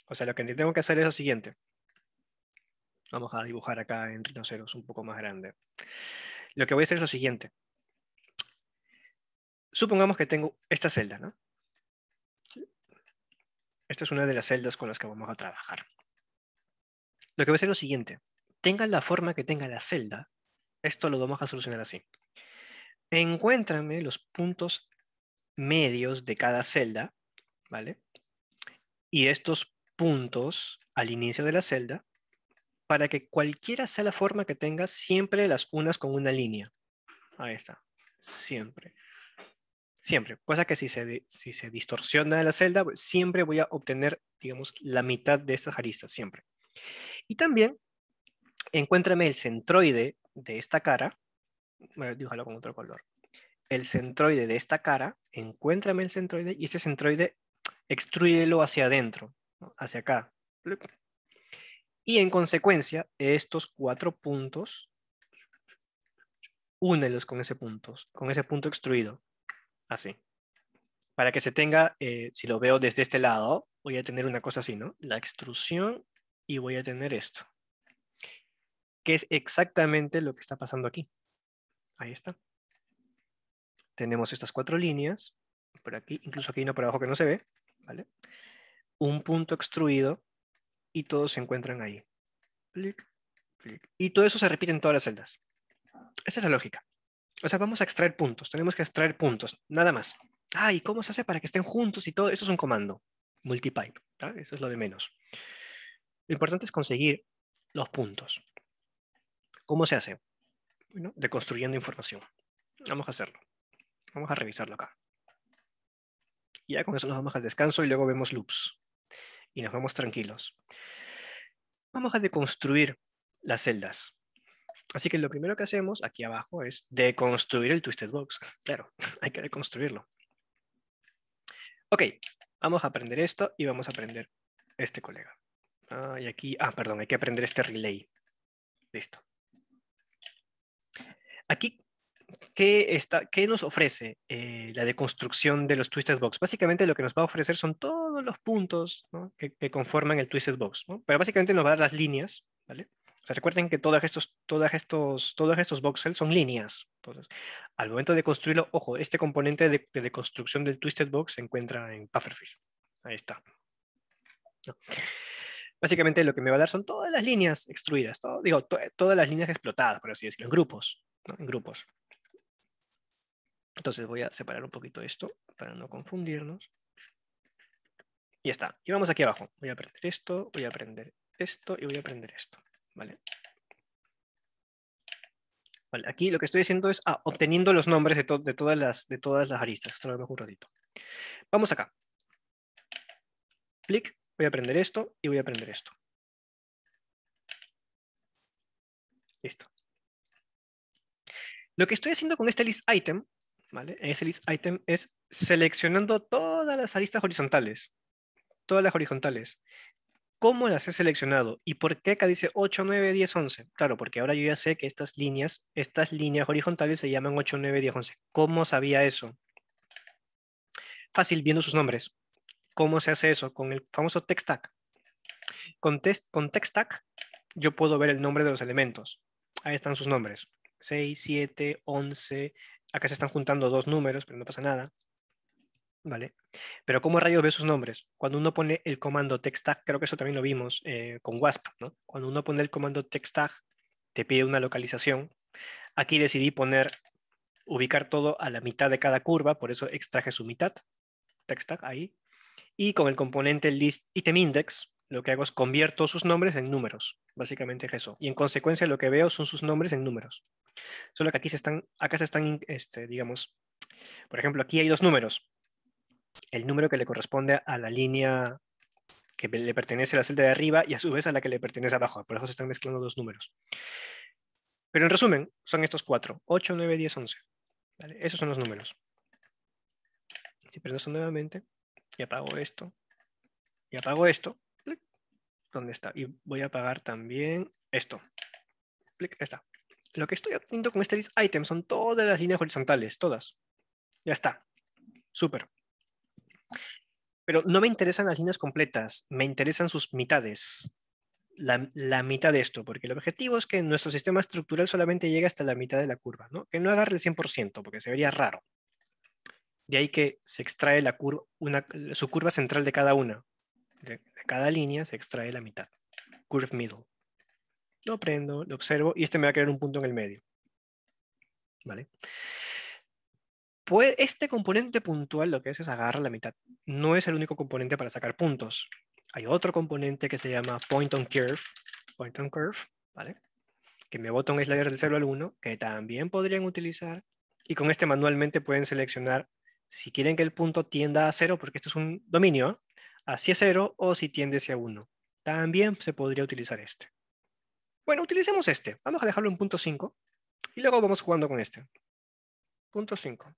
O sea, lo que tengo que hacer es lo siguiente. Vamos a dibujar acá en rinoceros un poco más grande. Lo que voy a hacer es lo siguiente. Supongamos que tengo esta celda, ¿no? Esta es una de las celdas con las que vamos a trabajar. Lo que voy a hacer es lo siguiente. Tenga la forma que tenga la celda, esto lo vamos a solucionar así. Encuéntrame los puntos medios de cada celda, ¿vale? Y estos puntos al inicio de la celda para que cualquiera sea la forma que tenga, siempre las unas con una línea. Ahí está. Siempre. Siempre. Cosa que si se, si se distorsiona la celda, pues, siempre voy a obtener, digamos, la mitad de estas aristas, siempre. Y también, encuéntrame el centroide de esta cara. Bueno, díjalo con otro color. El centroide de esta cara, encuéntrame el centroide y este centroide extrúyelo hacia adentro, hacia acá. Y en consecuencia, estos cuatro puntos, únelos con ese punto, con ese punto extruido, así. Para que se tenga, eh, si lo veo desde este lado, voy a tener una cosa así, ¿no? La extrusión y voy a tener esto. Que es exactamente lo que está pasando aquí. Ahí está. Tenemos estas cuatro líneas, por aquí, incluso aquí no por abajo que no se ve, ¿vale? Un punto extruido y todos se encuentran ahí. Y todo eso se repite en todas las celdas. Esa es la lógica. O sea, vamos a extraer puntos, tenemos que extraer puntos, nada más. Ah, ¿y cómo se hace para que estén juntos y todo? Eso es un comando, multipipe, eso es lo de menos. Lo importante es conseguir los puntos. ¿Cómo se hace? Bueno, construyendo información. Vamos a hacerlo. Vamos a revisarlo acá. Y ya con eso nos vamos al descanso y luego vemos loops y nos vemos tranquilos. Vamos a deconstruir las celdas. Así que lo primero que hacemos aquí abajo es deconstruir el Twisted Box. Claro, hay que deconstruirlo. Ok, vamos a aprender esto y vamos a aprender este colega. Ah, y aquí, ah, perdón, hay que aprender este relay. Listo. Aquí ¿qué, nos ofrece eh, la deconstrucción de los Twisted Box? Básicamente lo que nos va a ofrecer son todos los puntos que, conforman el Twisted Box, pero básicamente nos va a dar las líneas, sea, recuerden que todos estos, todas estos, todos son líneas. Entonces, al momento de construirlo, ojo, este componente de, deconstrucción del Twisted Box se encuentra en Pufferfish. Ahí está. Básicamente lo que me va a dar son todas las líneas extruidas, digo, todas las líneas explotadas, por así decirlo, en grupos. En grupos. Entonces voy a separar un poquito esto para no confundirnos. Y ya está. Y vamos aquí abajo. Voy a aprender esto, voy a aprender esto y voy a aprender esto. ¿Vale? aquí lo que estoy haciendo es ah, obteniendo los nombres de, todas las, de todas las aristas. Esto lo un ratito. Vamos acá. Clic, voy a aprender esto y voy a aprender esto. Listo. Lo que estoy haciendo con este list item ¿vale? ese list item es seleccionando todas las aristas horizontales, todas las horizontales. ¿Cómo las he seleccionado? ¿Y por qué acá dice 8, 9, 10, 11? Claro, porque ahora yo ya sé que estas líneas, estas líneas horizontales se llaman 8, 9, 10, 11. ¿Cómo sabía eso? Fácil, viendo sus nombres. ¿Cómo se hace eso? Con el famoso text tag. Con, text, con text tag yo puedo ver el nombre de los elementos. Ahí están sus nombres. 6, 7, 11, Acá se están juntando dos números, pero no pasa nada. ¿Vale? Pero ¿cómo rayos ve sus nombres? Cuando uno pone el comando tag, creo que eso también lo vimos eh, con WASP, ¿no? Cuando uno pone el comando tag, te pide una localización. Aquí decidí poner, ubicar todo a la mitad de cada curva, por eso extraje su mitad, tag, ahí. Y con el componente list item index, lo que hago es convierto sus nombres en números, básicamente es eso. Y en consecuencia lo que veo son sus nombres en números. Solo que aquí se están, acá se están, este, digamos, por ejemplo, aquí hay dos números. El número que le corresponde a la línea que le pertenece a la celda de arriba y a su vez a la que le pertenece abajo. Por eso se están mezclando dos números. Pero en resumen, son estos cuatro. 8, 9, 10, 11. Esos son los números. Si prendo nuevamente y apago esto y apago esto, ¿Dónde está? Y voy a pagar también esto. Clic, está. Lo que estoy haciendo con este list item son todas las líneas horizontales, todas. Ya está. Súper. Pero no me interesan las líneas completas, me interesan sus mitades. La, mitad de esto, porque el objetivo es que nuestro sistema estructural solamente llegue hasta la mitad de la curva, ¿no? que no agarre el 100%, porque se vería raro. De ahí que se extrae la curva, su curva central de cada una, de, cada línea se extrae la mitad. Curve middle. Lo prendo, lo observo y este me va a crear un punto en el medio. ¿Vale? Pues este componente puntual lo que hace es agarrar la mitad. No es el único componente para sacar puntos. Hay otro componente que se llama point on curve, point on curve, ¿vale? Que me bota un slider del 0 al 1, que también podrían utilizar. Y con este manualmente pueden seleccionar si quieren que el punto tienda a 0, porque esto es un dominio, hacia 0 o si tiende hacia 1. También se podría utilizar este. Bueno, utilicemos este. Vamos a dejarlo en punto 5 y luego vamos jugando con este. Punto 5.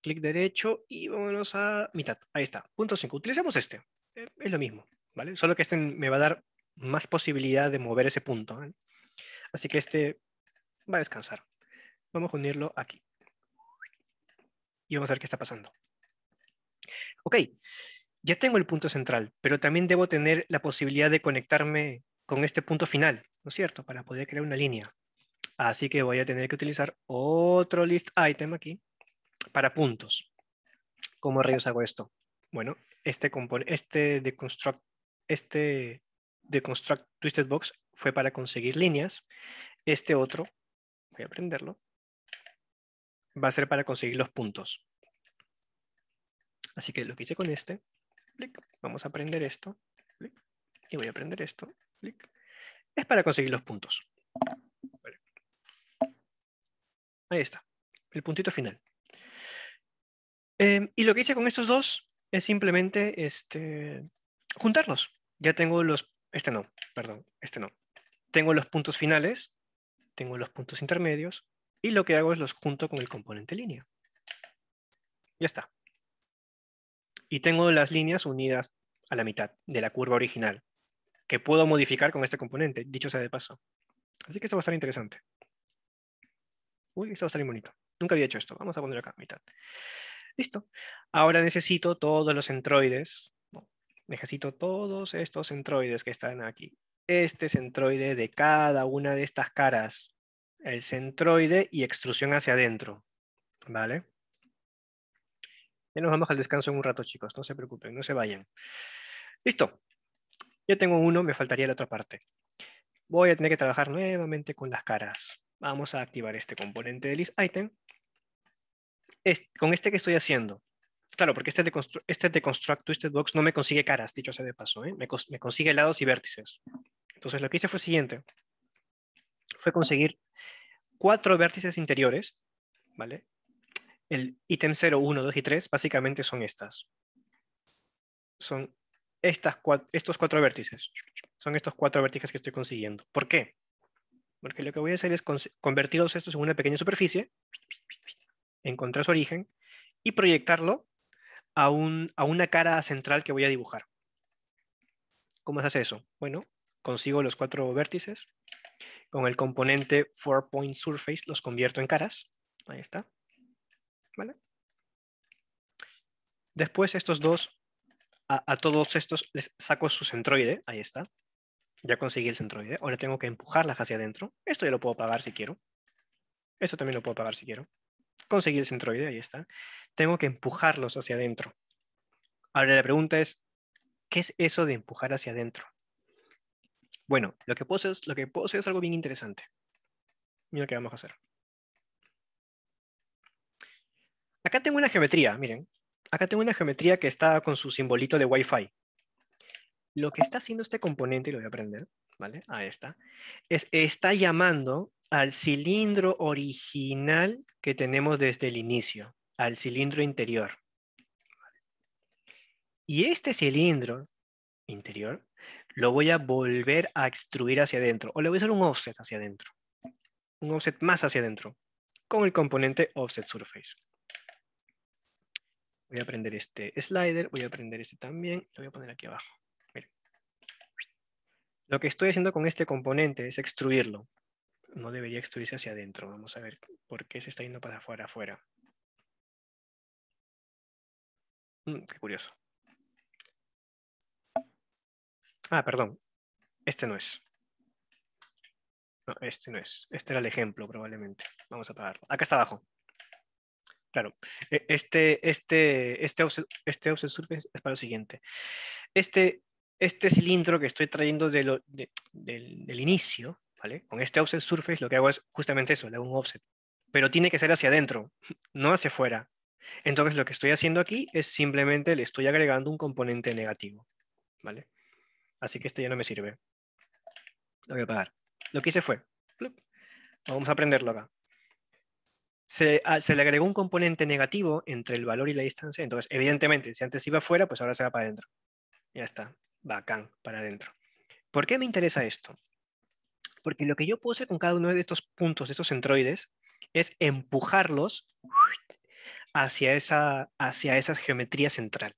Clic derecho y vámonos a mitad. Ahí está, punto 5. Utilicemos este. Eh, es lo mismo, ¿vale? Solo que este me va a dar más posibilidad de mover ese punto. ¿eh? Así que este va a descansar. Vamos a unirlo aquí. Y vamos a ver qué está pasando ok, ya tengo el punto central, pero también debo tener la posibilidad de conectarme con este punto final, ¿no es cierto?, para poder crear una línea. Así que voy a tener que utilizar otro list item aquí para puntos. ¿Cómo rayos hago esto? Bueno, este, este, construct, este deconstruct twisted box fue para conseguir líneas. Este otro, voy a prenderlo, va a ser para conseguir los puntos. Así que lo que hice con este, vamos a prender esto, y voy a prender esto, clic, es para conseguir los puntos. Ahí está, el puntito final. Em, y lo que hice con estos dos es simplemente este, juntarlos. Ya tengo los, este no, perdón, este no. Tengo los puntos finales, tengo los puntos intermedios, y lo que hago es los junto con el componente línea. Ya está y tengo las líneas unidas a la mitad de la curva original, que puedo modificar con este componente, dicho sea de paso. Así que esto va a estar interesante. Uy, esto va a estar muy bonito. Nunca había hecho esto. Vamos a ponerlo acá a mitad. Listo. Ahora necesito todos los centroides. necesito todos estos centroides que están aquí. Este centroide de cada una de estas caras. El centroide y extrusión hacia adentro. ¿Vale? nos vamos al descanso en un rato, chicos. No se preocupen, no se vayan. Listo. Ya tengo uno, me faltaría la otra parte. Voy a tener que trabajar nuevamente con las caras. Vamos a activar este componente de list item. con este que estoy haciendo, claro, porque este de, este de Construct Twisted Box no me consigue caras, dicho sea de paso, ¿eh? me, me, consigue lados y vértices. Entonces lo que hice fue siguiente, fue conseguir cuatro vértices interiores, ¿vale? el ítem 0, 1, 2 y 3 básicamente son estas. Son estas estos cuatro vértices. Son estos cuatro vértices que estoy consiguiendo. ¿Por qué? Porque lo que voy a hacer es convertirlos estos en una pequeña superficie, encontrar su origen y proyectarlo a, a una cara central que voy a dibujar. ¿Cómo se hace eso? Bueno, consigo los cuatro vértices. Con el componente four point surface los convierto en caras. Ahí está. Después estos dos, a, todos estos les saco su centroide, ahí está. Ya conseguí el centroide. Ahora tengo que empujarlas hacia adentro. Esto ya lo puedo pagar si quiero. Esto también lo puedo pagar si quiero. Conseguí el centroide, ahí está. Tengo que empujarlos hacia adentro. Ahora la pregunta es, ¿qué es eso de empujar hacia adentro? Bueno, lo que puedo hacer, lo que puedo es algo bien interesante. Mira lo que vamos a hacer. Acá tengo una geometría, miren. Acá tengo una geometría que está con su simbolito de Wi-Fi. Lo que está haciendo este componente, y lo voy a aprender, ¿vale? A esta, es, está llamando al cilindro original que tenemos desde el inicio, al cilindro interior. Y este cilindro interior lo voy a volver a extruir hacia adentro, o le voy a hacer un offset hacia adentro, un offset más hacia adentro, con el componente offset surface. Voy a prender este slider, voy a prender este también, lo voy a poner aquí abajo. Lo que estoy haciendo con este componente es extruirlo. No debería extruirse hacia adentro. Vamos a ver por qué se está yendo para afuera, afuera. Mm, qué curioso. Ah, perdón. Este no es. No, este no es. Este era el ejemplo probablemente. Vamos a apagarlo. Acá está abajo. Claro, e, este, este, este, offset este surface es para lo siguiente. Este, este cilindro que estoy trayendo de del, inicio, ¿vale? Con este offset surface lo que hago es justamente eso, le hago un offset. Pero tiene que ser hacia adentro, no hacia afuera. Entonces lo que estoy haciendo aquí es simplemente le estoy agregando un componente negativo, ¿vale? Así que este ya no me sirve. Lo voy a apagar. Lo que hice fue, vamos a aprenderlo acá. Ah, se, le agregó un componente negativo entre el valor y la distancia. Entonces, evidentemente, si antes iba fuera, pues ahora se va para adentro. Ya está, bacán, para adentro. ¿Por qué me interesa esto? Porque lo que yo puedo hacer con cada uno de estos puntos, de estos centroides, es empujarlos hacia esa, hacia esa geometría central.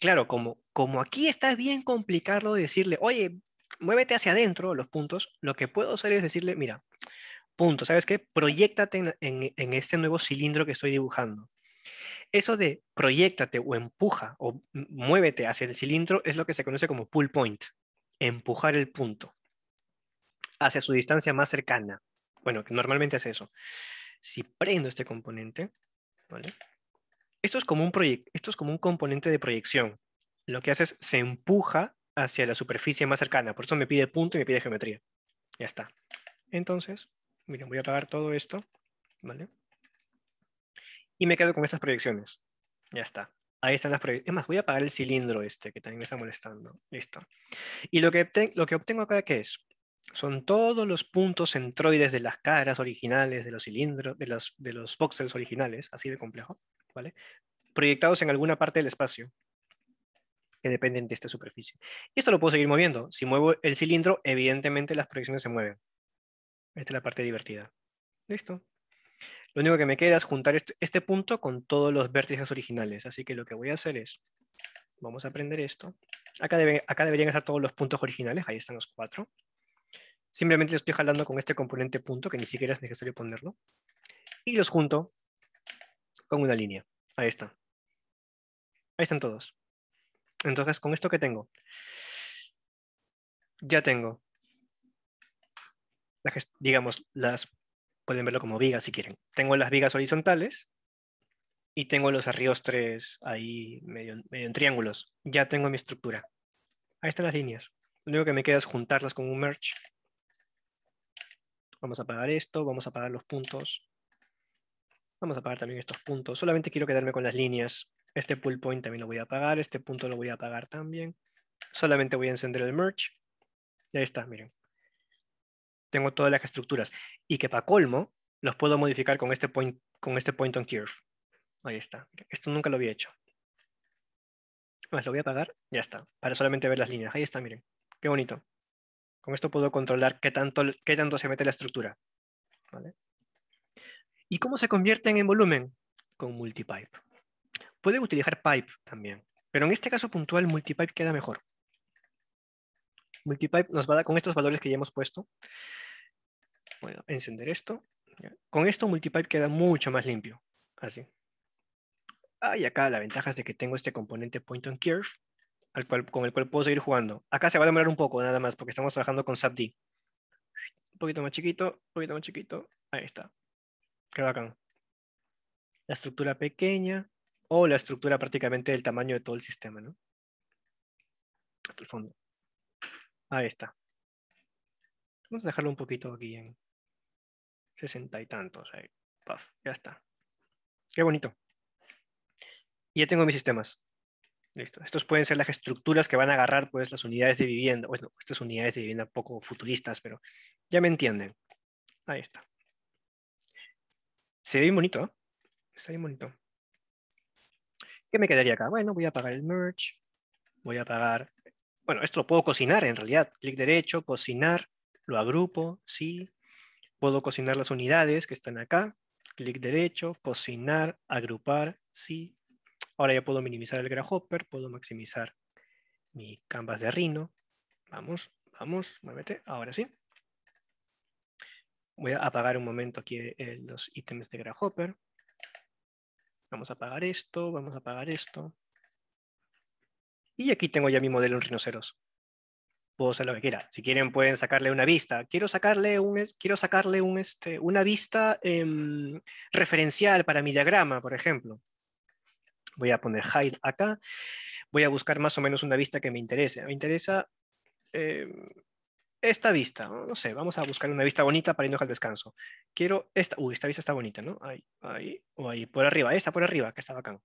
Claro, como, como aquí está bien complicado decirle, oye, muévete hacia adentro los puntos, lo que puedo hacer es decirle, mira, Punto. ¿Sabes qué? Proyectate en, este nuevo cilindro que estoy dibujando. Eso de proyectate o empuja o muévete hacia el cilindro es lo que se conoce como pull point, empujar el punto hacia su distancia más cercana. Bueno, normalmente es eso. Si prendo este componente, ¿vale? esto, es como un esto es como un componente de proyección. Lo que hace es se empuja hacia la superficie más cercana. Por eso me pide punto y me pide geometría. Ya está. Entonces, Miren, voy a apagar todo esto, ¿vale? Y me quedo con estas proyecciones. Ya está. Ahí están las proyecciones. Es más, voy a apagar el cilindro este, que también me está molestando. Listo. Y lo que, lo que obtengo acá, ¿qué es? Son todos los puntos centroides de las caras originales, de los cilindros, de los, de los voxels originales, así de complejo, ¿vale? Proyectados en alguna parte del espacio que dependen de esta superficie. Y esto lo puedo seguir moviendo. Si muevo el cilindro, evidentemente las proyecciones se mueven. Esta es la parte divertida. Listo. Lo único que me queda es juntar este, este punto con todos los vértices originales. Así que lo que voy a hacer es, vamos a prender esto. Acá, acá deberían estar todos los puntos originales, ahí están los cuatro. Simplemente estoy jalando con este componente punto, que ni siquiera es necesario ponerlo. Y los junto con una línea. Ahí está. Ahí están todos. Entonces, con esto que tengo, ya tengo digamos, las pueden verlo como vigas si quieren. Tengo las vigas horizontales y tengo los arriostres ahí medio, medio en triángulos. Ya tengo mi estructura. Ahí están las líneas. Lo único que me queda es juntarlas con un merge. Vamos a apagar esto, vamos a apagar los puntos. Vamos a apagar también estos puntos. Solamente quiero quedarme con las líneas. Este pull point también lo voy a apagar, este punto lo voy a apagar también. Solamente voy a encender el merge. Y ahí está, miren tengo todas las estructuras y que para colmo los puedo modificar con este point, con este point on curve. Ahí está. Esto nunca lo había hecho. lo voy a apagar, ya está, para solamente ver las líneas. Ahí está, miren, qué bonito. Con esto puedo controlar qué tanto, qué tanto se mete la estructura. ¿Y cómo se convierten en volumen? Con multipipe. Pueden utilizar pipe también, pero en este caso puntual multipipe queda mejor. Multipipe nos va a dar con estos valores que ya hemos puesto, bueno, encender esto. Con esto Multipipe queda mucho más limpio. Así. Ah, y acá la ventaja es de que tengo este componente point on curve, al cual, con el cual puedo seguir jugando. Acá se va a demorar un poco, nada más, porque estamos trabajando con SubD Un poquito más chiquito, un poquito más chiquito. Ahí está. Qué bacán. La estructura pequeña o la estructura prácticamente del tamaño de todo el sistema, ¿no? Hasta el fondo. Ahí está. Vamos a dejarlo un poquito aquí en sesenta y tantos. Ahí. Puff, ya está. Qué bonito. Y ya tengo mis sistemas. Listo. Estos pueden ser las estructuras que van a agarrar pues, las unidades de vivienda. Bueno, estas unidades de vivienda poco futuristas, pero ya me entienden. Ahí está. Se ve bien bonito, ¿eh? Está bien bonito. ¿Qué me quedaría acá? Bueno, voy a apagar el merge. Voy a apagar... Bueno, esto lo puedo cocinar en realidad. Clic derecho, cocinar. Lo agrupo, sí. Puedo cocinar las unidades que están acá. Clic derecho, cocinar, agrupar, sí. Ahora ya puedo minimizar el Hopper, puedo maximizar mi canvas de Rino. Vamos, vamos, muévete, ahora sí. Voy a apagar un momento aquí eh, los ítems de grasshopper. Vamos a apagar esto, vamos a apagar esto. Y aquí tengo ya mi modelo en rinoceros puedo hacer lo que quiera. Si quieren pueden sacarle una vista. Quiero sacarle, un, quiero sacarle un, este, una vista em, referencial para mi diagrama, por ejemplo. Voy a poner hide acá. Voy a buscar más o menos una vista que me interese. Me interesa em, esta vista. No sé, vamos a buscar una vista bonita para irnos al descanso. Quiero esta. Uy, esta vista está bonita, ¿no? Ahí, ahí, o ahí, por arriba. Esta por arriba, que está bacán.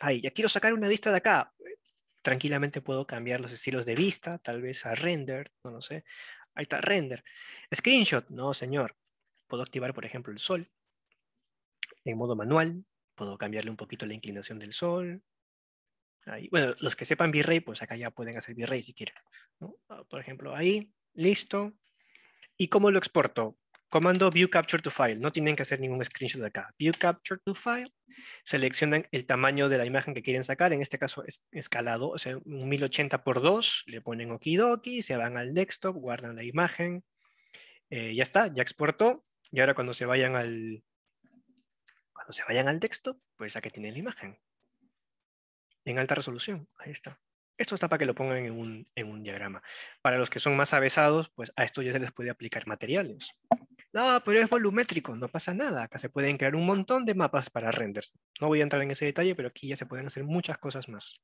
Ahí, ya quiero sacar una vista de acá tranquilamente puedo cambiar los estilos de vista, tal vez a render, no lo sé. Ahí está, render. Screenshot, no señor. Puedo activar, por ejemplo, el sol en modo manual. Puedo cambiarle un poquito la inclinación del sol. Ahí. Bueno, los que sepan V-Ray pues acá ya pueden hacer V-Ray si quieren. Ah, por ejemplo, ahí, listo. ¿Y cómo lo exporto? Comando View Capture to File. No tienen que hacer ningún screenshot acá. View Capture to File. Seleccionan el tamaño de la imagen que quieren sacar. En este caso es escalado, o sea, 1080 x 2. Le ponen okidoki, se van al desktop, guardan la imagen. Eh, ya está, ya exportó. Y ahora cuando se vayan al cuando se vayan al desktop, pues ya que tienen la imagen. En alta resolución. Ahí está. Esto está para que lo pongan en un, en un, diagrama. Para los que son más avesados, pues a esto ya se les puede aplicar materiales. No, pero es volumétrico, no pasa nada. Acá se pueden crear un montón de mapas para render. No voy a entrar en ese detalle, pero aquí ya se pueden hacer muchas cosas más.